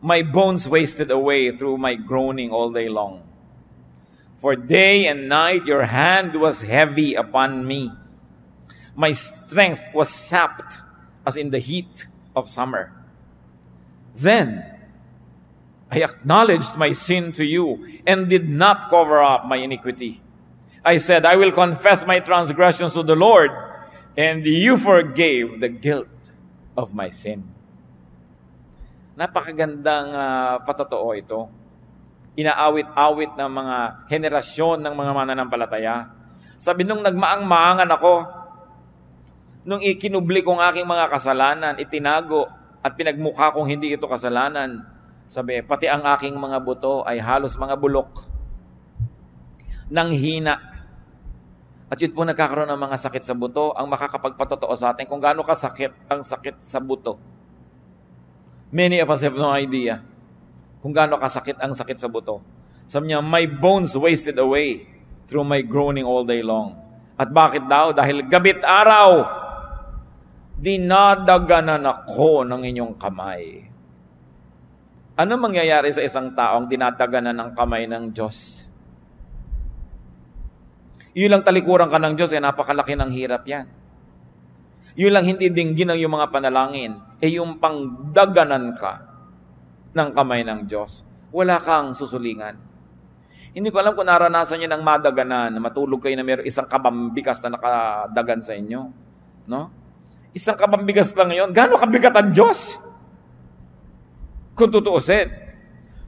[SPEAKER 2] my bones wasted away through my groaning all day long. For day and night your hand was heavy upon me. My strength was sapped as in the heat of summer. Then I acknowledged my sin to you and did not cover up my iniquity. I said, I will confess my transgressions to the Lord, and you forgave the guilt of my sin. Napakagandang uh, patotoo ito. Inaawit-awit ng mga henerasyon ng mga mananampalataya. Sabi nung nagmaang-maangan ako, nung ikinubli kong aking mga kasalanan, itinago at pinagmukha kong hindi ito kasalanan, sabi, pati ang aking mga buto ay halos mga bulok Nang hina at yun po nagkakaroon ng mga sakit sa buto ang makakapagpatotoo sa atin kung gaano kasakit ang sakit sa buto. Many of us have no idea kung gaano kasakit ang sakit sa buto. Sabi niya, my bones wasted away through my groaning all day long. At bakit daw? Dahil gabit araw, dinadaganan ako ng inyong kamay. Ano mangyayari sa isang taong dinadaganan ng kamay ng Diyos? Yun lang talikuran ka ng Diyos, eh napakalaki ng hirap yan. Yun lang hindi dinggin ang iyong mga panalangin, eh yung pangdaganan ka ng kamay ng Diyos. Wala kang susulingan. Hindi ko alam kung naranasan niyo ng madaganan, matulog kayo na mayroong isang kabambikas na nakadagan sa inyo. No? Isang kabambikas lang yon. Gano'ng kabigat ang Diyos? Kung tutuusin.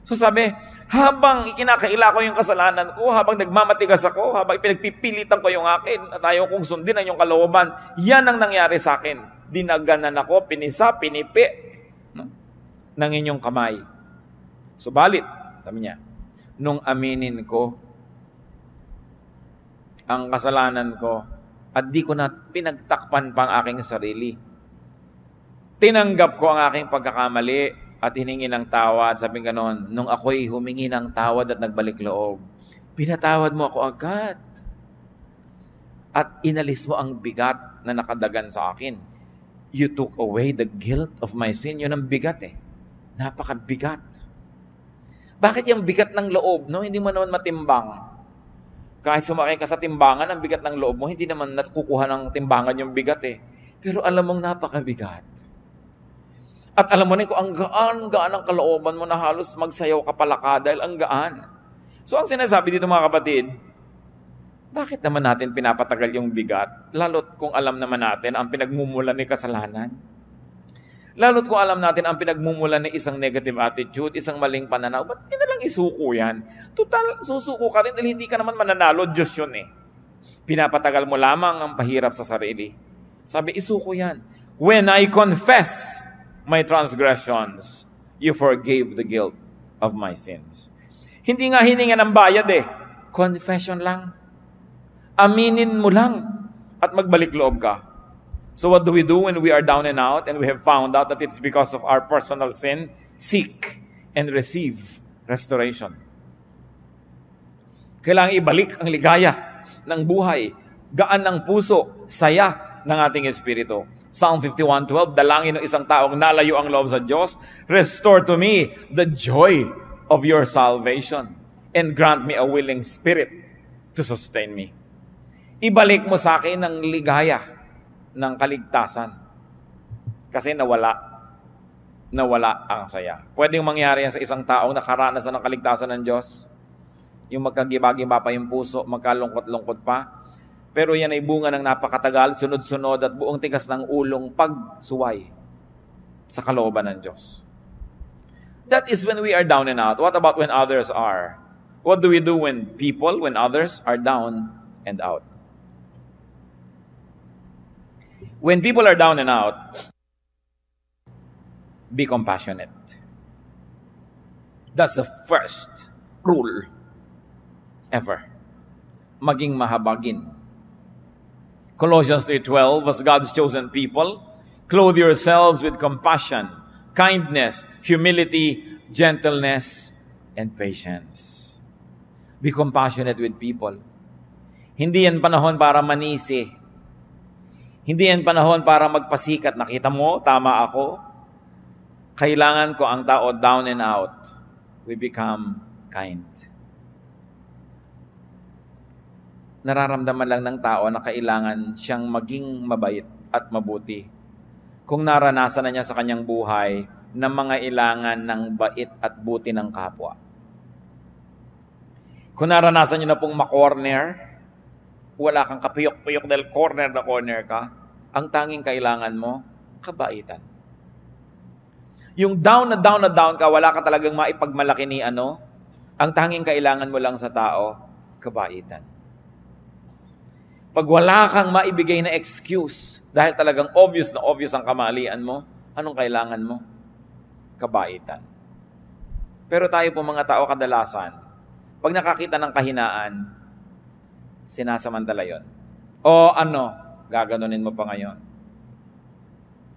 [SPEAKER 2] So sabi, habang ikinakaila ko yung kasalanan ko, habang nagmamatigas ako, habang ipinagpipilitan ko yung akin at ayaw kong sundin ang yung kalooban, yan ang nangyari sa akin. Dinaganan ako, pinisa, pinipi no? ng inyong kamay. Subalit, sabi niya, nung aminin ko ang kasalanan ko at di ko na pinagtakpan pang aking sarili. Tinanggap ko ang aking pagkakamali at hiningi ng tawad. Sabi nga noon, nung ako'y humingi ng tawad at nagbalik loob, pinatawad mo ako agad. At inalis mo ang bigat na nakadagan sa akin. You took away the guilt of my sin. Yun ang bigat eh. Napakabigat. Bakit yung bigat ng loob, no? Hindi mo naman matimbang. Kahit sumakay ka sa timbangan, ang bigat ng loob mo, hindi naman nakukuha ng timbangan yung bigat eh. Pero alam mong napakabigat at alam mo na ko, ang gaan-gaan ang kalooban mo na halos magsayaw ka pala ka dahil ang gaan. So ang sinasabi dito mga kapatid, bakit naman natin pinapatagal yung bigat? Lalo't kung alam naman natin ang pinagmumulan ni kasalanan. Lalo't kung alam natin ang pinagmumulan ng isang negative attitude, isang maling pananaw, ba't hindi lang isuko yan? Total, susuko ka rin dahil hindi ka naman mananalo, Diyos yun eh. Pinapatagal mo lamang ang pahirap sa sarili. Sabi, isuko yan. When I confess my transgressions. You forgave the guilt of my sins. Hindi nga hininga ng bayad eh. Confession lang. Aminin mo lang at magbalik loob ka. So what do we do when we are down and out and we have found out that it's because of our personal sin? Seek and receive restoration. Kailangan ibalik ang ligaya ng buhay, gaan ng puso, saya ng ating espiritu. Psalm 51.12, dalangin ng isang taong nalayo ang loob sa Diyos, restore to me the joy of your salvation and grant me a willing spirit to sustain me. Ibalik mo sa akin ang ligaya ng kaligtasan kasi nawala nawala ang saya. Pwedeng mangyari yan sa isang taong nakaranasan ng kaligtasan ng Diyos. Yung magkagiba-giba pa yung puso, magkalungkot-lungkot pa, pero yan ay bunga ng napakatagal, sunod-sunod at buong tigas ng ulong pagsuway sa kalooban ng Diyos. That is when we are down and out. What about when others are? What do we do when people, when others are down and out? When people are down and out, be compassionate. That's the first rule ever. Maging mahabagin Colossians 3:12, as God's chosen people, clothe yourselves with compassion, kindness, humility, gentleness, and patience. Be compassionate with people. Hindi yan panahon para manisi. Hindi yan panahon para magpasikat. Nakita mo, tama ako. Kailangan ko ang tao down and out. We become kind. nararamdaman lang ng tao na kailangan siyang maging mabait at mabuti. Kung naranasan na niya sa kanyang buhay na mga ilangan ng bait at buti ng kapwa. Kung naranasan niyo na pong makorner, wala kang kapiyok-piyok dahil corner na corner ka, ang tanging kailangan mo, kabaitan. Yung down na down na down ka, wala ka talagang maipagmalaki ni ano, ang tanging kailangan mo lang sa tao, kabaitan. Pag wala kang maibigay na excuse, dahil talagang obvious na obvious ang kamalian mo, anong kailangan mo? Kabaitan. Pero tayo po mga tao kadalasan, pag nakakita ng kahinaan, sinasamantala yon. O ano, gaganunin mo pa ngayon.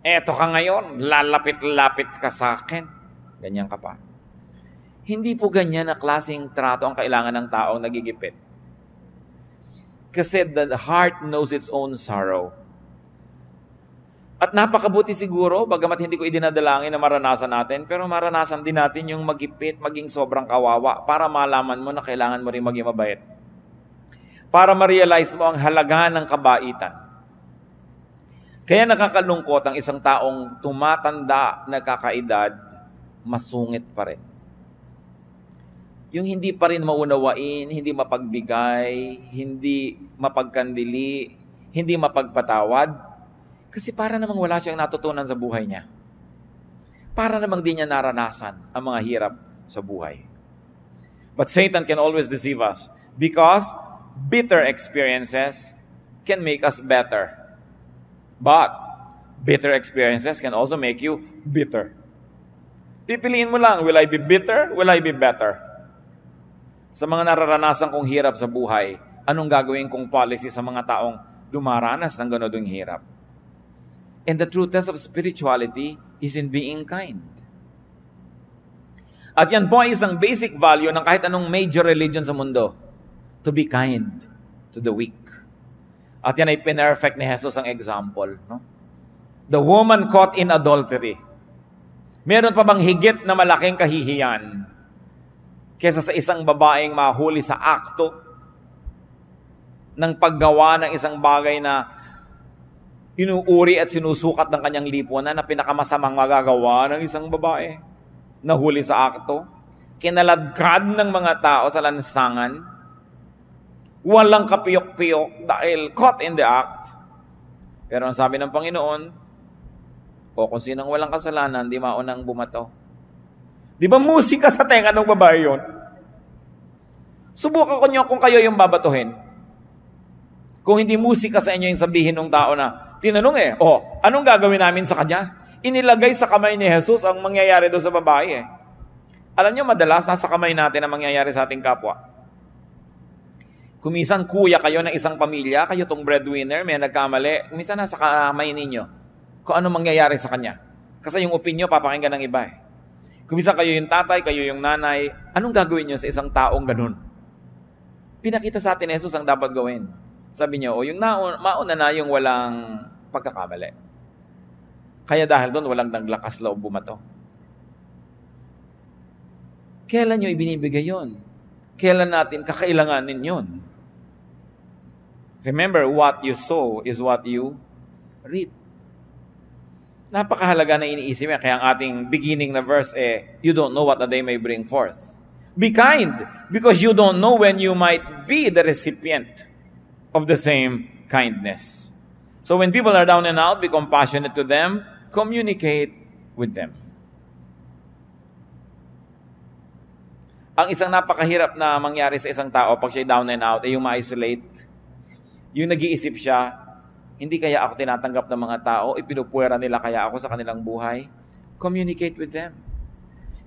[SPEAKER 2] Eto ka ngayon, lalapit-lapit ka sa akin. Ganyan ka pa. Hindi po ganyan na klaseng trato ang kailangan ng taong nagigipit kasi the heart knows its own sorrow. At napakabuti siguro, bagamat hindi ko idinadalangin na maranasan natin, pero maranasan din natin yung magipit, maging sobrang kawawa para malaman mo na kailangan mo rin maging mabait. Para ma-realize mo ang halaga ng kabaitan. Kaya nakakalungkot ang isang taong tumatanda, nagkakaedad, masungit pa rin yung hindi pa rin maunawain, hindi mapagbigay, hindi mapagkandili, hindi mapagpatawad. Kasi para namang wala siyang natutunan sa buhay niya. Para namang di niya naranasan ang mga hirap sa buhay. But Satan can always deceive us because bitter experiences can make us better. But bitter experiences can also make you bitter. Pipiliin mo lang, will I be bitter? Will I be better? sa mga nararanasan kong hirap sa buhay, anong gagawin kong policy sa mga taong dumaranas ng ganodong hirap? And the true test of spirituality is in being kind. At yan po ay isang basic value ng kahit anong major religion sa mundo. To be kind to the weak. At yan ay pinerfect ni Jesus ang example. No? The woman caught in adultery. Meron pa bang higit na malaking kahihiyan kesa sa isang babaeng mahuli sa akto ng paggawa ng isang bagay na inuuri at sinusukat ng kanyang lipunan na pinakamasamang magagawa ng isang babae na huli sa akto, kinaladkad ng mga tao sa lansangan, walang kapiyok-piyok dahil caught in the act. Pero ang sabi ng Panginoon, o kung sinang walang kasalanan, di maunang bumato. Di ba musika sa tenga ng babae yon? Subukan ko nyo kung kayo yung babatuhin. Kung hindi musika sa inyo yung sabihin ng tao na, tinanong eh, oh, anong gagawin namin sa kanya? Inilagay sa kamay ni Jesus ang mangyayari doon sa babae eh. Alam nyo, madalas nasa kamay natin ang mangyayari sa ating kapwa. Kumisan kuya kayo ng isang pamilya, kayo tong breadwinner, may nagkamali, kumisan nasa kamay ninyo kung ano mangyayari sa kanya. Kasi yung opinyo papakinggan ng iba eh. Kumisa kayo yung tatay, kayo yung nanay. Anong gagawin niyo sa isang taong ganun? Pinakita sa atin ni Jesus ang dapat gawin. Sabi niya, o yung naon, mauna na yung walang pagkakamali. Kaya dahil doon, walang naglakas loob bumato. Kailan niyo ibinibigay yon? Kailan natin kakailanganin yon? Remember, what you sow is what you reap napakahalaga na iniisip niya. Kaya ang ating beginning na verse, eh, you don't know what a day may bring forth. Be kind because you don't know when you might be the recipient of the same kindness. So when people are down and out, be compassionate to them, communicate with them. Ang isang napakahirap na mangyari sa isang tao pag siya down and out ay yung ma-isolate. Yung nag-iisip siya, hindi kaya ako tinatanggap ng mga tao, ipinupuwera nila kaya ako sa kanilang buhay? Communicate with them.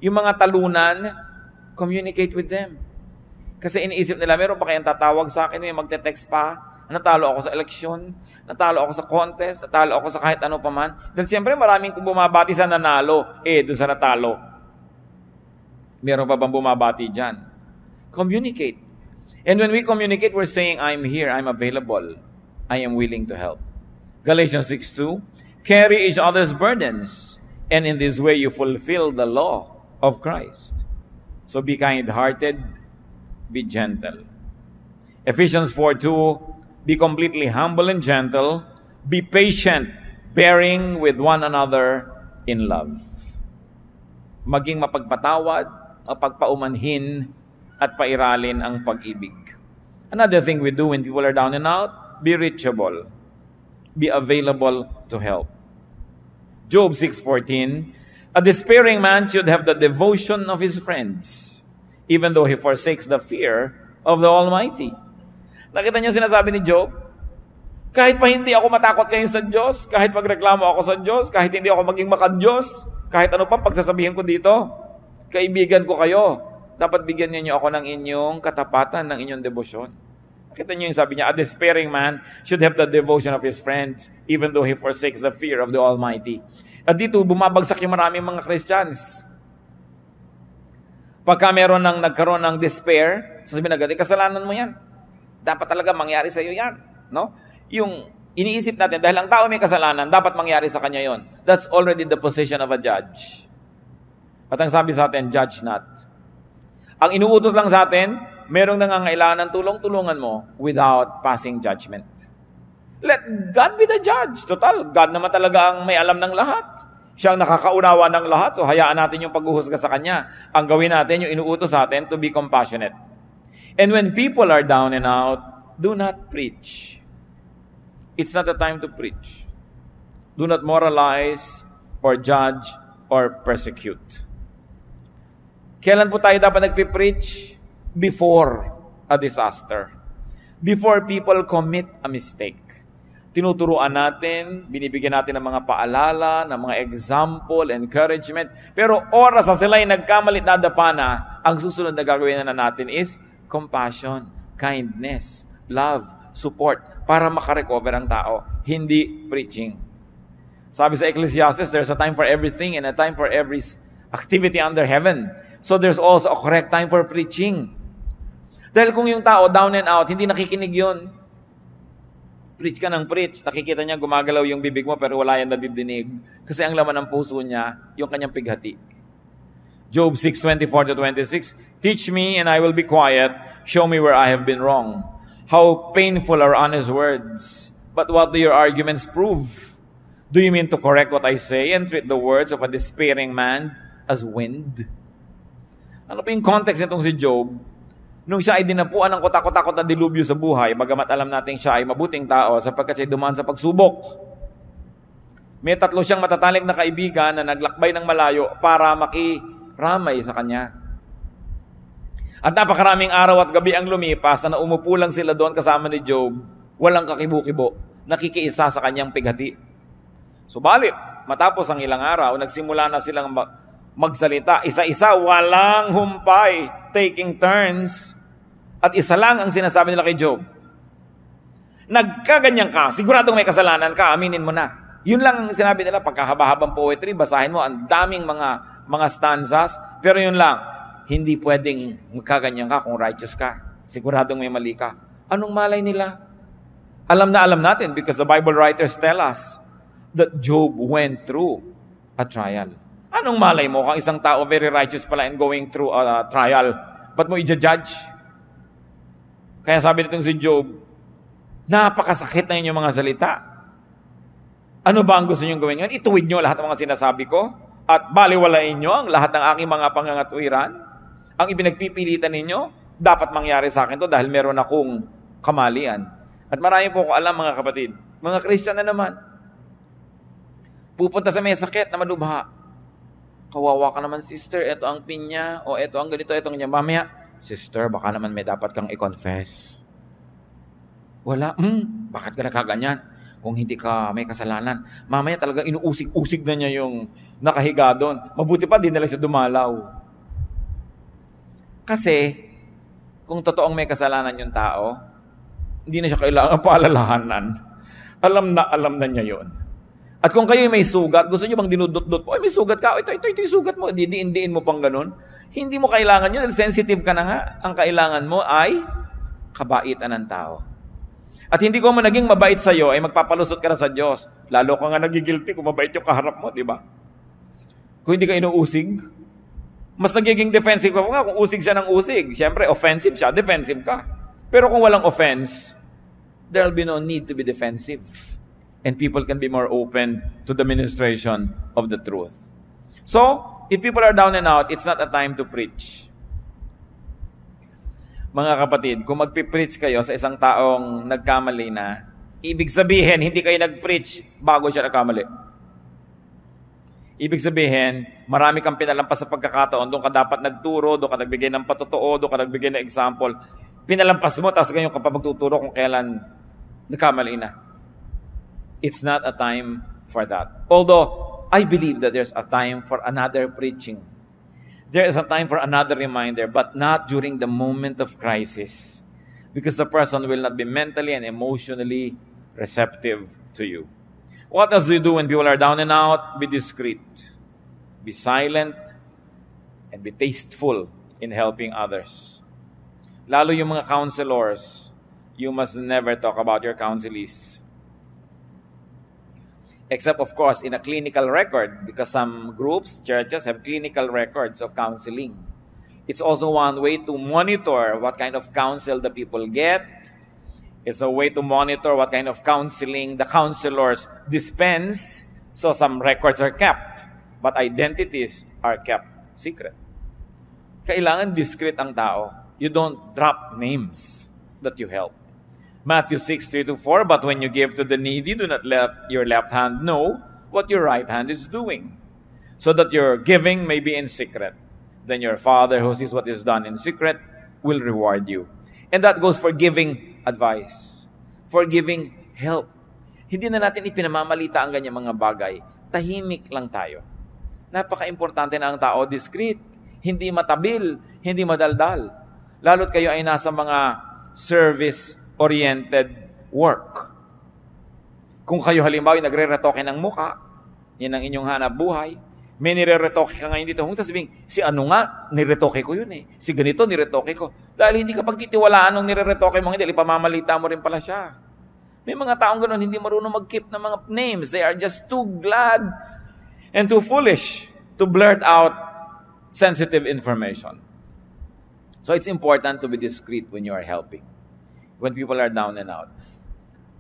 [SPEAKER 2] Yung mga talunan, communicate with them. Kasi iniisip nila, meron pa kayang tatawag sa akin, may magte-text pa, natalo ako sa eleksyon, natalo ako sa contest, natalo ako sa kahit ano pa man. Dahil siyempre maraming kung bumabati sa nanalo, eh, doon sa natalo. Meron pa bang bumabati dyan? Communicate. And when we communicate, we're saying, I'm here, I'm available. I am willing to help. Galatians 6 2 Carry each other's burdens, and in this way you fulfill the law of Christ. So be kind hearted, be gentle. Ephesians 4 2 Be completely humble and gentle, be patient, bearing with one another in love. Maging mapagpatawad, mapagpaumanhin, at pairalin ang pag-ibig. Another thing we do when people are down and out, be reachable, be available to help. Job 6:14 A despairing man should have the devotion of his friends, even though he forsakes the fear of the Almighty. Nakita niyo sinasabi ni Job? Kahit pa hindi ako matakot ngayon sa Diyos, kahit magreklamo ako sa Diyos, kahit hindi ako maging makadyos, kahit ano pa pagsasabihin ko dito, kaibigan ko kayo, dapat bigyan niyo ako ng inyong katapatan, ng inyong debosyon. Kita niyo yung sabi niya, a despairing man should have the devotion of his friends even though he forsakes the fear of the Almighty. At dito, bumabagsak yung maraming mga Christians. Pagka meron ng nagkaroon ng despair, sasabihin agad, eh, kasalanan mo yan. Dapat talaga mangyari sa iyo yan. No? Yung iniisip natin, dahil ang tao may kasalanan, dapat mangyari sa kanya yon. That's already the position of a judge. At ang sabi sa atin, judge not. Ang inuutos lang sa atin, merong nangangailangan ng tulong, tulungan mo without passing judgment. Let God be the judge. Total, God naman talaga ang may alam ng lahat. Siya ang nakakaunawa ng lahat, so hayaan natin yung paghuhusga sa Kanya. Ang gawin natin, yung inuutos sa atin, to be compassionate. And when people are down and out, do not preach. It's not the time to preach. Do not moralize or judge or persecute. Kailan po tayo dapat nagpipreach? preach before a disaster. Before people commit a mistake. Tinuturuan natin, binibigyan natin ng mga paalala, ng mga example, encouragement. Pero oras sa sila'y nagkamalit na dapana, ang susunod na gagawin na natin is compassion, kindness, love, support, para makarecover ang tao, hindi preaching. Sabi sa Ecclesiastes, there's a time for everything and a time for every activity under heaven. So there's also a correct time for preaching. Dahil kung yung tao down and out, hindi nakikinig yon. Preach ka ng preach. Nakikita niya gumagalaw yung bibig mo pero wala yan nadidinig. Kasi ang laman ng puso niya, yung kanyang pighati. Job 6:24 to 26, Teach me and I will be quiet. Show me where I have been wrong. How painful are honest words. But what do your arguments prove? Do you mean to correct what I say and treat the words of a despairing man as wind? Ano pa yung context nitong si Job? Nung siya ay dinapuan ng kotakot-takot na dilubyo sa buhay, bagamat alam nating siya ay mabuting tao sapagkat siya dumaan sa pagsubok. May tatlo siyang matatalim na kaibigan na naglakbay ng malayo para makiramay sa kanya. At napakaraming araw at gabi ang lumipas na umupo lang sila doon kasama ni Job. Walang kakibo-kibo, nakikiisa sa kanyang pighati. Subalit, matapos ang ilang araw, nagsimula na silang magsalita. Isa-isa, walang humpay, taking turns. At isa lang ang sinasabi nila kay Job. Nagkaganyan ka, siguradong may kasalanan ka, aminin mo na. Yun lang ang sinabi nila, pagkahaba-habang poetry, basahin mo, ang daming mga, mga stanzas. Pero yun lang, hindi pwedeng magkaganyan ka kung righteous ka. Siguradong may mali ka. Anong malay nila? Alam na alam natin because the Bible writers tell us that Job went through a trial. Anong malay mo kung isang tao very righteous pala and going through a trial? Ba't mo i-judge? Kaya sabi nitong si Job, napakasakit na inyong mga salita. Ano ba ang gusto niyong gawin ngayon? Ituwid niyo lahat ng mga sinasabi ko at baliwalain niyo ang lahat ng aking mga pangangatwiran. Ang ibinagpipilitan ninyo, dapat mangyari sa akin to dahil meron akong kamalian. At marami po ko alam mga kapatid, mga Christian na naman, pupunta sa may sakit na malubha, kawawa ka naman sister, ito ang pin niya, o ito ang ganito, eto ang ganyan. Mamaya, sister, baka naman may dapat kang i-confess. Wala, hmm, bakit ka nakaganyan? Kung hindi ka may kasalanan. Mamaya talaga inuusig-usig na niya yung nakahiga doon. Mabuti pa, di na lang siya dumalaw. Kasi, kung totoong may kasalanan yung tao, hindi na siya kailangan paalalahanan. Alam na alam na niya yon. At kung kayo may sugat, gusto niyo bang dinudot-dot po, may sugat ka, ito, ito, ito yung sugat mo, didiin-diin mo pang ganun. Hindi mo kailangan yun, sensitive ka na nga. Ang kailangan mo ay kabaitan ng tao. At hindi ko man naging mabait sa iyo, ay magpapalusot ka na sa Diyos. Lalo ka nga nagigilty kung mabait yung kaharap mo, di ba? Kung hindi ka inuusig, mas nagiging defensive ka nga kung usig siya ng usig. Siyempre, offensive siya, defensive ka. Pero kung walang offense, there'll be no need to be defensive and people can be more open to the ministration of the truth. So, if people are down and out, it's not a time to preach. Mga kapatid, kung magpipreach kayo sa isang taong nagkamali na, ibig sabihin, hindi kayo nag-preach bago siya nagkamali. Ibig sabihin, marami kang pinalampas sa pagkakataon. Doon ka dapat nagturo, doon ka nagbigay ng patotoo, doon ka nagbigay ng example. Pinalampas mo, tapos ganyan ka pa magtuturo kung kailan nagkamali na. It's not a time for that. Although, I believe that there's a time for another preaching. There is a time for another reminder, but not during the moment of crisis. Because the person will not be mentally and emotionally receptive to you. What else do you do when people are down and out? Be discreet, be silent, and be tasteful in helping others. Lalo yung mga counselors, you must never talk about your counselees except of course in a clinical record because some groups churches have clinical records of counseling it's also one way to monitor what kind of counsel the people get it's a way to monitor what kind of counseling the counselors dispense so some records are kept but identities are kept secret kailangan discreet ang tao you don't drop names that you help Matthew 6, 3 to 4, But when you give to the needy, do not let your left hand know what your right hand is doing, so that your giving may be in secret. Then your Father who sees what is done in secret will reward you. And that goes for giving advice, for giving help. Hindi na natin ipinamamalita ang ganyang mga bagay. Tahimik lang tayo. Napaka-importante na ang tao, discreet, hindi matabil, hindi madaldal. Lalo't kayo ay nasa mga service oriented work. Kung kayo halimbawa ay nagre-retoke ng muka, yan ang inyong hanap buhay, may nire-retoke ka ngayon dito. Kung sasabihin, si ano nga, nire-retoke ko yun eh. Si ganito, nire-retoke ko. Dahil hindi ka pagtitiwalaan ng nire-retoke mo, hindi, ipamamalita mo rin pala siya. May mga taong ganun, hindi marunong mag-keep ng mga names. They are just too glad and too foolish to blurt out sensitive information. So it's important to be discreet when you are helping when people are down and out.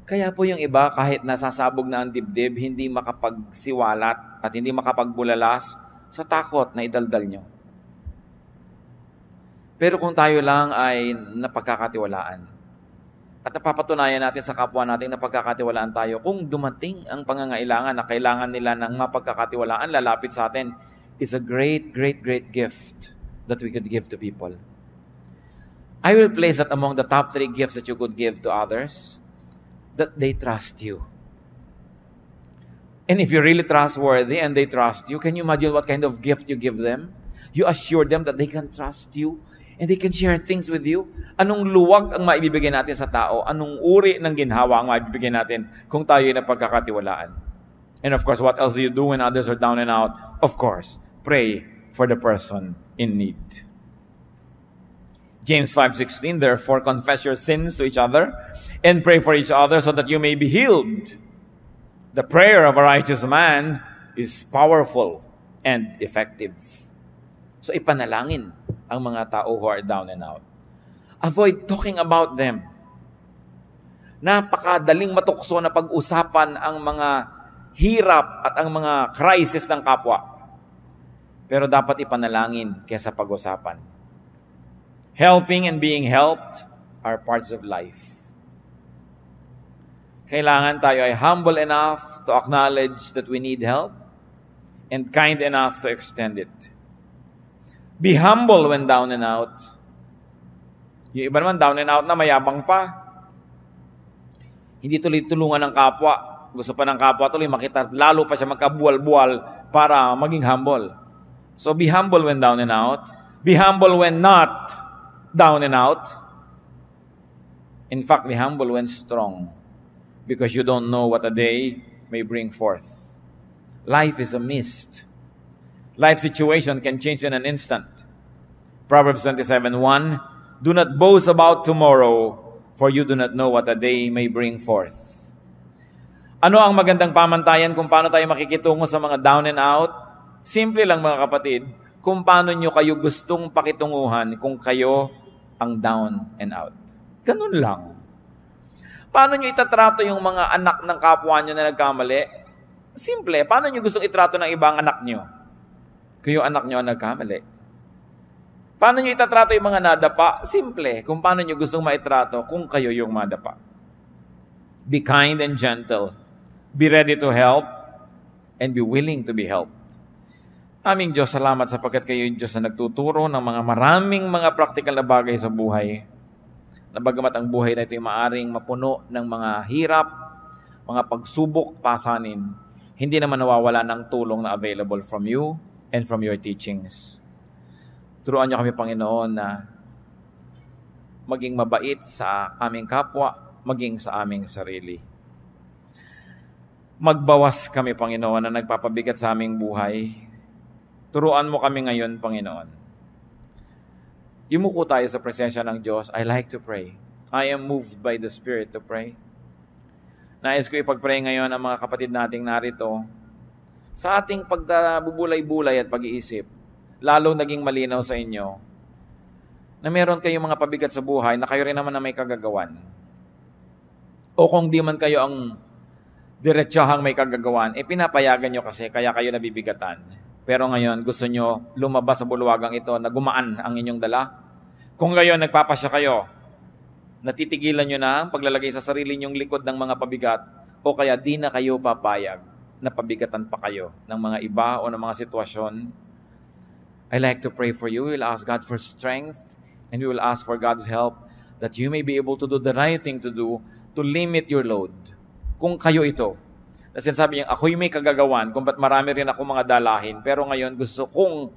[SPEAKER 2] Kaya po yung iba, kahit nasasabog na ang dibdib, hindi makapagsiwalat at hindi makapagbulalas sa takot na idaldal nyo. Pero kung tayo lang ay napagkakatiwalaan at napapatunayan natin sa kapwa natin na pagkakatiwalaan tayo, kung dumating ang pangangailangan na kailangan nila ng mapagkakatiwalaan, lalapit sa atin, it's a great, great, great gift that we could give to people. I will place that among the top three gifts that you could give to others, that they trust you. And if you're really trustworthy and they trust you, can you imagine what kind of gift you give them? You assure them that they can trust you and they can share things with you. Anong luwag ang maibibigay natin sa tao? Anong uri ng ginhawa ang maibibigay natin kung tayo ay napagkakatiwalaan? And of course, what else do you do when others are down and out? Of course, pray for the person in need. James 5:16 Therefore confess your sins to each other and pray for each other so that you may be healed. The prayer of a righteous man is powerful and effective. So ipanalangin ang mga tao who are down and out. Avoid talking about them. Napakadaling matukso na pag-usapan ang mga hirap at ang mga crisis ng kapwa. Pero dapat ipanalangin kaysa pag-usapan. Helping and being helped are parts of life. Kailangan tayo ay humble enough to acknowledge that we need help and kind enough to extend it. Be humble when down and out. Yung iba naman down and out na mayabang pa. Hindi tuloy tulungan ng kapwa. Gusto pa ng kapwa tuloy makita lalo pa siya magkabual-bual para maging humble. So be humble when down and out. Be humble when not down and out. In fact, the humble when strong because you don't know what a day may bring forth. Life is a mist. Life situation can change in an instant. Proverbs 27:1 Do not boast about tomorrow, for you do not know what a day may bring forth. Ano ang magandang pamantayan kung paano tayo makikitungo sa mga down and out? Simple lang mga kapatid, kung paano nyo kayo gustong pakitunguhan kung kayo ang down and out. Ganun lang. Paano nyo itatrato yung mga anak ng kapwa nyo na nagkamali? Simple. Paano nyo gustong itrato ng ibang anak nyo? Kung yung anak nyo ang nagkamali. Paano nyo itatrato yung mga nadapa? Simple. Kung paano nyo gustong maitrato kung kayo yung madapa. Be kind and gentle. Be ready to help. And be willing to be helped. Aming Diyos, salamat sapagkat kayo yung Diyos na nagtuturo ng mga maraming mga praktikal na bagay sa buhay. Na ang buhay na ito ay maaring mapuno ng mga hirap, mga pagsubok, pasanin, hindi naman nawawala ng tulong na available from you and from your teachings. Turuan niyo kami, Panginoon, na maging mabait sa aming kapwa, maging sa aming sarili. Magbawas kami, Panginoon, na nagpapabigat sa aming buhay Turuan mo kami ngayon, Panginoon. Yumuko tayo sa presensya ng Diyos. I like to pray. I am moved by the Spirit to pray. Nais ko ipag-pray ngayon ang mga kapatid nating narito. Sa ating pagbubulay-bulay at pag-iisip, lalo naging malinaw sa inyo na meron kayong mga pabigat sa buhay na kayo rin naman na may kagagawan. O kung di man kayo ang diretsyahang may kagagawan, eh pinapayagan nyo kasi kaya kayo nabibigatan. Pero ngayon, gusto nyo lumabas sa bulwagang ito na gumaan ang inyong dala. Kung ngayon nagpapasya kayo, natitigilan nyo na ang paglalagay sa sarili nyong likod ng mga pabigat o kaya di na kayo papayag na pabigatan pa kayo ng mga iba o ng mga sitwasyon. I like to pray for you. We'll ask God for strength and we will ask for God's help that you may be able to do the right thing to do to limit your load. Kung kayo ito, na sinasabi niya, ako'y may kagagawan, kung ba't marami rin ako mga dalahin, pero ngayon gusto kong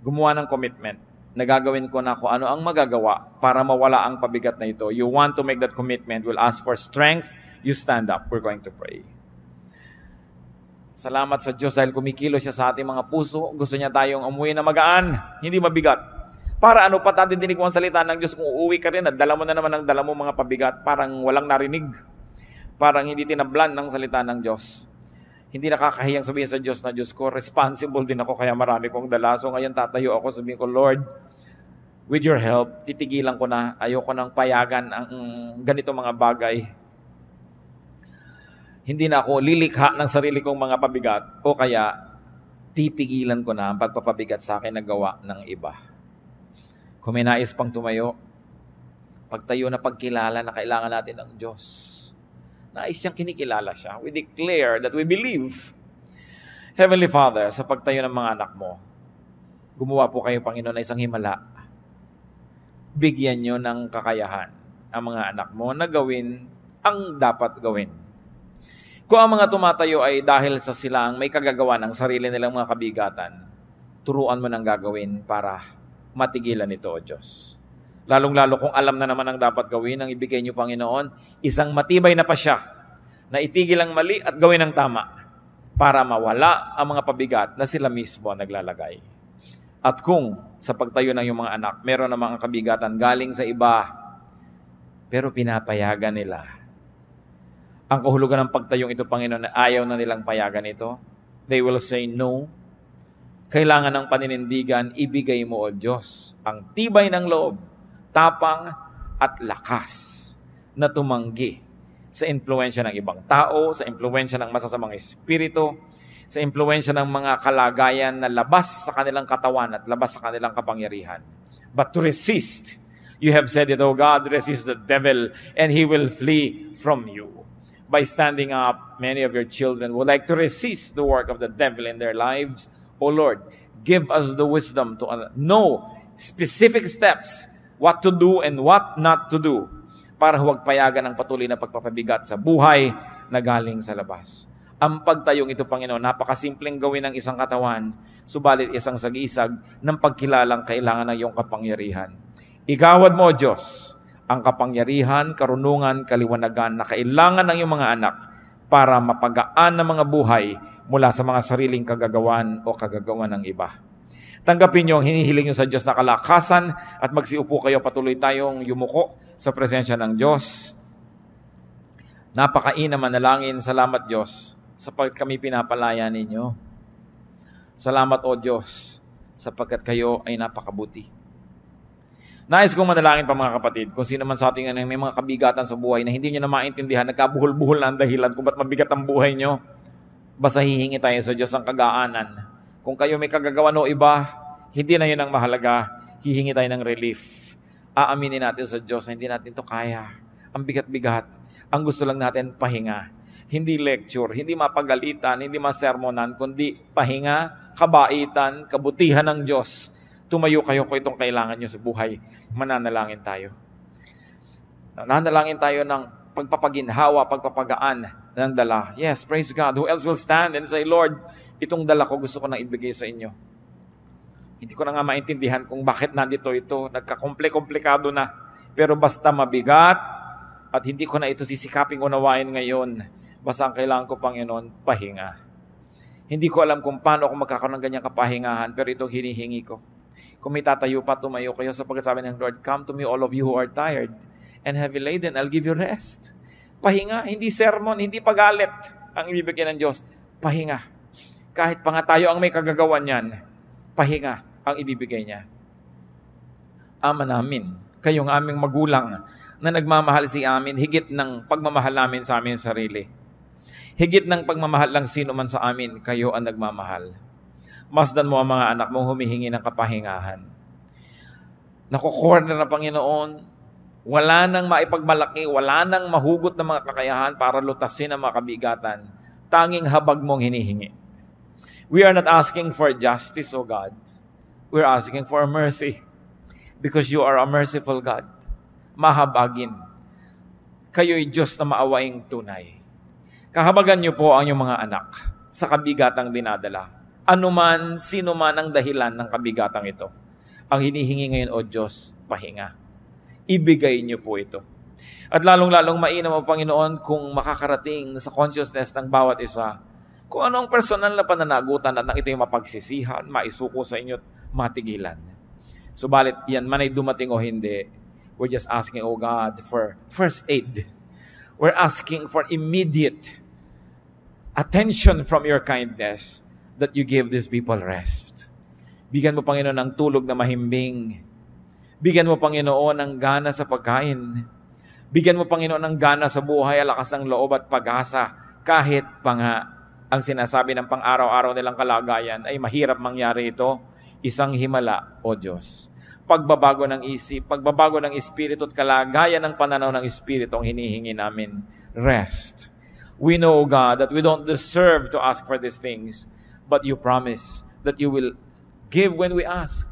[SPEAKER 2] gumawa ng commitment na ko na kung ano ang magagawa para mawala ang pabigat na ito. You want to make that commitment, we'll ask for strength, you stand up. We're going to pray. Salamat sa Diyos dahil kumikilo siya sa ating mga puso. Gusto niya tayong umuwi na magaan, hindi mabigat. Para ano pa natin dinig mo ang salita ng Diyos kung uuwi ka rin at dala mo na naman ang dala mo mga pabigat, parang walang narinig parang hindi tinablan ng salita ng Diyos. Hindi nakakahiyang sabihin sa Diyos na, Diyos ko, responsible din ako kaya marami kong dala. So ngayon tatayo ako, sabihin ko, Lord, with your help, titigilan ko na, ayoko nang payagan ang ganito mga bagay. Hindi na ako lilikha ng sarili kong mga pabigat o kaya pipigilan ko na ang pagpapabigat sa akin na gawa ng iba. Kung may nais pang tumayo, pagtayo na pagkilala na kailangan natin ng Diyos Nais siyang kinikilala siya. We declare that we believe. Heavenly Father, sa pagtayo ng mga anak mo, gumawa po kayo, Panginoon, na isang himala. Bigyan nyo ng kakayahan ang mga anak mo na gawin ang dapat gawin. Kung ang mga tumatayo ay dahil sa silang may kagagawa ng sarili nilang mga kabigatan, turuan mo ng gagawin para matigilan ito, O Diyos. Lalong-lalo kung alam na naman ang dapat gawin, ang ibigay niyo, Panginoon, isang matibay na pasya na itigil ang mali at gawin ang tama para mawala ang mga pabigat na sila mismo ang naglalagay. At kung sa pagtayo ng iyong mga anak, meron na mga kabigatan galing sa iba, pero pinapayagan nila. Ang kahulugan ng pagtayong ito, Panginoon, na ayaw na nilang payagan ito, they will say no kailangan ng paninindigan, ibigay mo, O Diyos, ang tibay ng loob tapang at lakas na tumanggi sa impluensya ng ibang tao, sa impluensya ng masasamang espiritu, sa impluensya ng mga kalagayan na labas sa kanilang katawan at labas sa kanilang kapangyarihan. But to resist, you have said it, O oh God, resist the devil and he will flee from you. By standing up, many of your children would like to resist the work of the devil in their lives. O oh Lord, give us the wisdom to uh, know specific steps what to do and what not to do para huwag payagan ang patuloy na pagpapabigat sa buhay na galing sa labas. Ang pagtayong ito, Panginoon, napakasimpleng gawin ng isang katawan, subalit isang sagisag ng pagkilalang kailangan ng iyong kapangyarihan. Igawad mo, Diyos, ang kapangyarihan, karunungan, kaliwanagan na kailangan ng iyong mga anak para mapagaan ng mga buhay mula sa mga sariling kagagawan o kagagawan ng iba. Tanggapin niyo ang hinihiling niyo sa Diyos na kalakasan at magsiupo kayo patuloy tayong yumuko sa presensya ng Diyos. Napakain na manalangin. Salamat Diyos sapagkat kami pinapalaya ninyo. Salamat O Diyos sapagkat kayo ay napakabuti. Nais kong manalangin pa mga kapatid, kung sino man sa ating may mga kabigatan sa buhay na hindi nyo na maintindihan, nagkabuhol-buhol na ang dahilan kung ba't mabigat ang buhay nyo, basta hihingi tayo sa Diyos ang kagaanan kung kayo may kagagawa no iba, hindi na yun ang mahalaga. Hihingi tayo ng relief. Aaminin natin sa Diyos na hindi natin to kaya. Ang bigat-bigat. Ang gusto lang natin, pahinga. Hindi lecture, hindi mapagalitan, hindi masermonan, kundi pahinga, kabaitan, kabutihan ng Diyos. Tumayo kayo kung itong kailangan nyo sa buhay. Mananalangin tayo. Mananalangin tayo ng pagpapaginhawa, pagpapagaan ng dala. Yes, praise God. Who else will stand and say, Lord, itong dala ko gusto ko nang ibigay sa inyo. Hindi ko na nga maintindihan kung bakit nandito ito. Nagkakomple-komplikado na. Pero basta mabigat at hindi ko na ito sisikaping unawain ngayon. Basta ang kailangan ko, Panginoon, pahinga. Hindi ko alam kung paano ako magkakaroon ng ganyang kapahingahan, pero itong hinihingi ko. Kung may tatayo pa, tumayo kayo sapagkat sabi ng Lord, Come to me all of you who are tired and heavy laden, I'll give you rest. Pahinga, hindi sermon, hindi pagalit ang ibibigay ng Diyos. Pahinga. Kahit pa nga tayo ang may kagagawan niyan, pahinga ang ibibigay niya. Ama namin, kayong aming magulang na nagmamahal si amin higit ng pagmamahal namin sa amin sarili. Higit ng pagmamahal lang sino man sa amin, kayo ang nagmamahal. Masdan mo ang mga anak mong humihingi ng kapahingahan. Nakukorner na Panginoon, wala nang maipagmalaki, wala nang mahugot ng mga kakayahan para lutasin ang mga kabigatan. Tanging habag mong hinihingi. We are not asking for justice, O God. We're asking for mercy because you are a merciful God. Mahabagin. Kayo'y Diyos na maawaing tunay. Kahabagan niyo po ang iyong mga anak sa kabigatang dinadala. Anuman, sino man ang dahilan ng kabigatang ito. Ang hinihingi ngayon, O Diyos, pahinga. Ibigay niyo po ito. At lalong-lalong mainam, O Panginoon, kung makakarating sa consciousness ng bawat isa kung ano ang personal na pananagutan at nang ito'y mapagsisihan, maisuko sa inyo at matigilan. Subalit, yan man ay dumating o hindi, we're just asking, oh God, for first aid. We're asking for immediate attention from your kindness that you give these people rest. Bigyan mo, Panginoon, ng tulog na mahimbing. Bigyan mo, Panginoon, ng gana sa pagkain. Bigyan mo, Panginoon, ng gana sa buhay, alakas ng loob at pag-asa, kahit pa nga ang sinasabi ng pang-araw-araw nilang kalagayan ay mahirap mangyari ito, isang himala, O Diyos. Pagbabago ng isip, pagbabago ng espiritu at kalagayan ng pananaw ng espiritu ang hinihingi namin. Rest. We know, God, that we don't deserve to ask for these things, but you promise that you will give when we ask.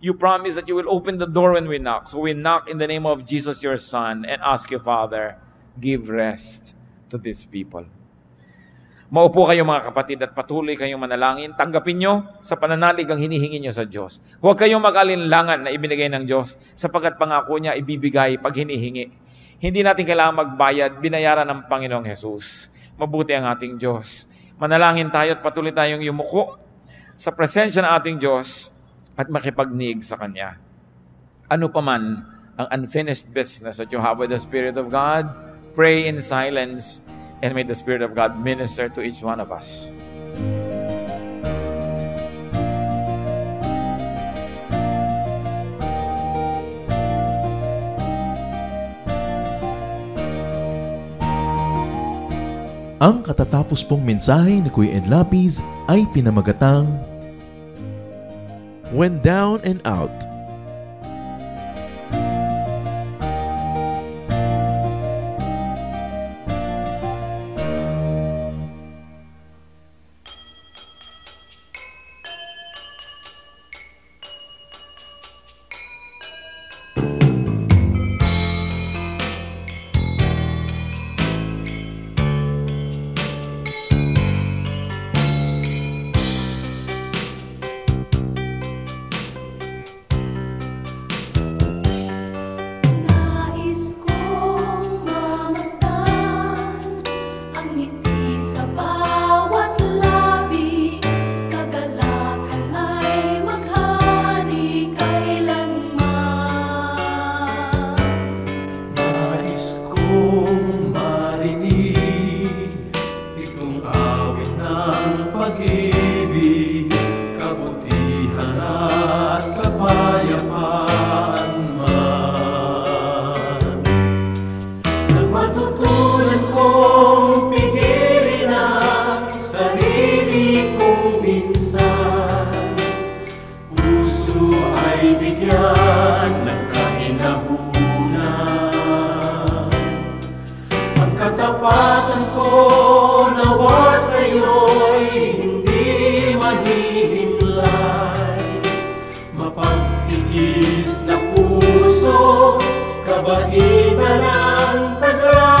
[SPEAKER 2] You promise that you will open the door when we knock. So we knock in the name of Jesus, your Son, and ask you, Father, give rest to these people. Maupo kayo mga kapatid at patuloy kayong manalangin. Tanggapin nyo sa pananalig ang hinihingi nyo sa Diyos. Huwag kayong mag-alinlangan na ibinigay ng Diyos sapagkat pangako niya ibibigay pag hinihingi. Hindi natin kailangan magbayad, binayaran ng Panginoong Jesus. Mabuti ang ating Diyos. Manalangin tayo at patuloy tayong yumuko sa presensya ng ating Diyos at makipagniig sa Kanya. Ano paman ang unfinished business that you have with the Spirit of God, pray in silence And may the Spirit of God minister to each one of us.
[SPEAKER 1] Ang katatapos pong mensahe ni Kuya Enlapiz ay pinamagatang When Down and Out
[SPEAKER 2] ika'y bigyan ng
[SPEAKER 1] kahinahunan. Ang katapatan ko nawa sa'yo'y hindi manihimlay. Mapagtigis na puso, kabaitan ang tagal.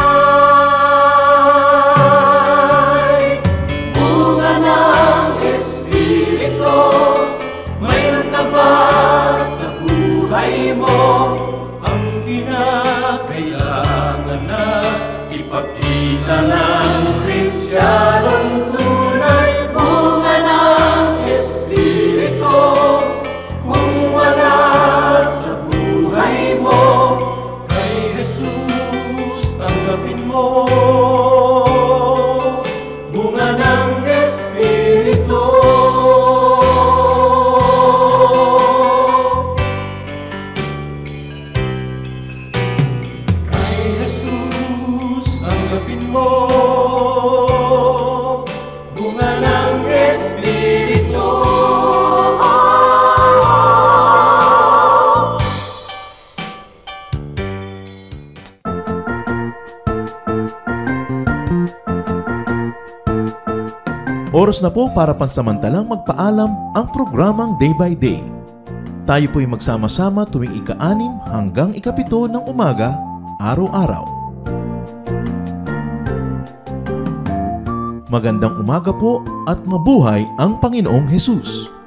[SPEAKER 1] Salam Christian. Oras na po para pansamantalang magpaalam ang programang Day by Day. Tayo po'y magsama-sama tuwing ika-anim hanggang ikapito ng umaga, araw-araw. Magandang umaga po at mabuhay ang Panginoong Hesus!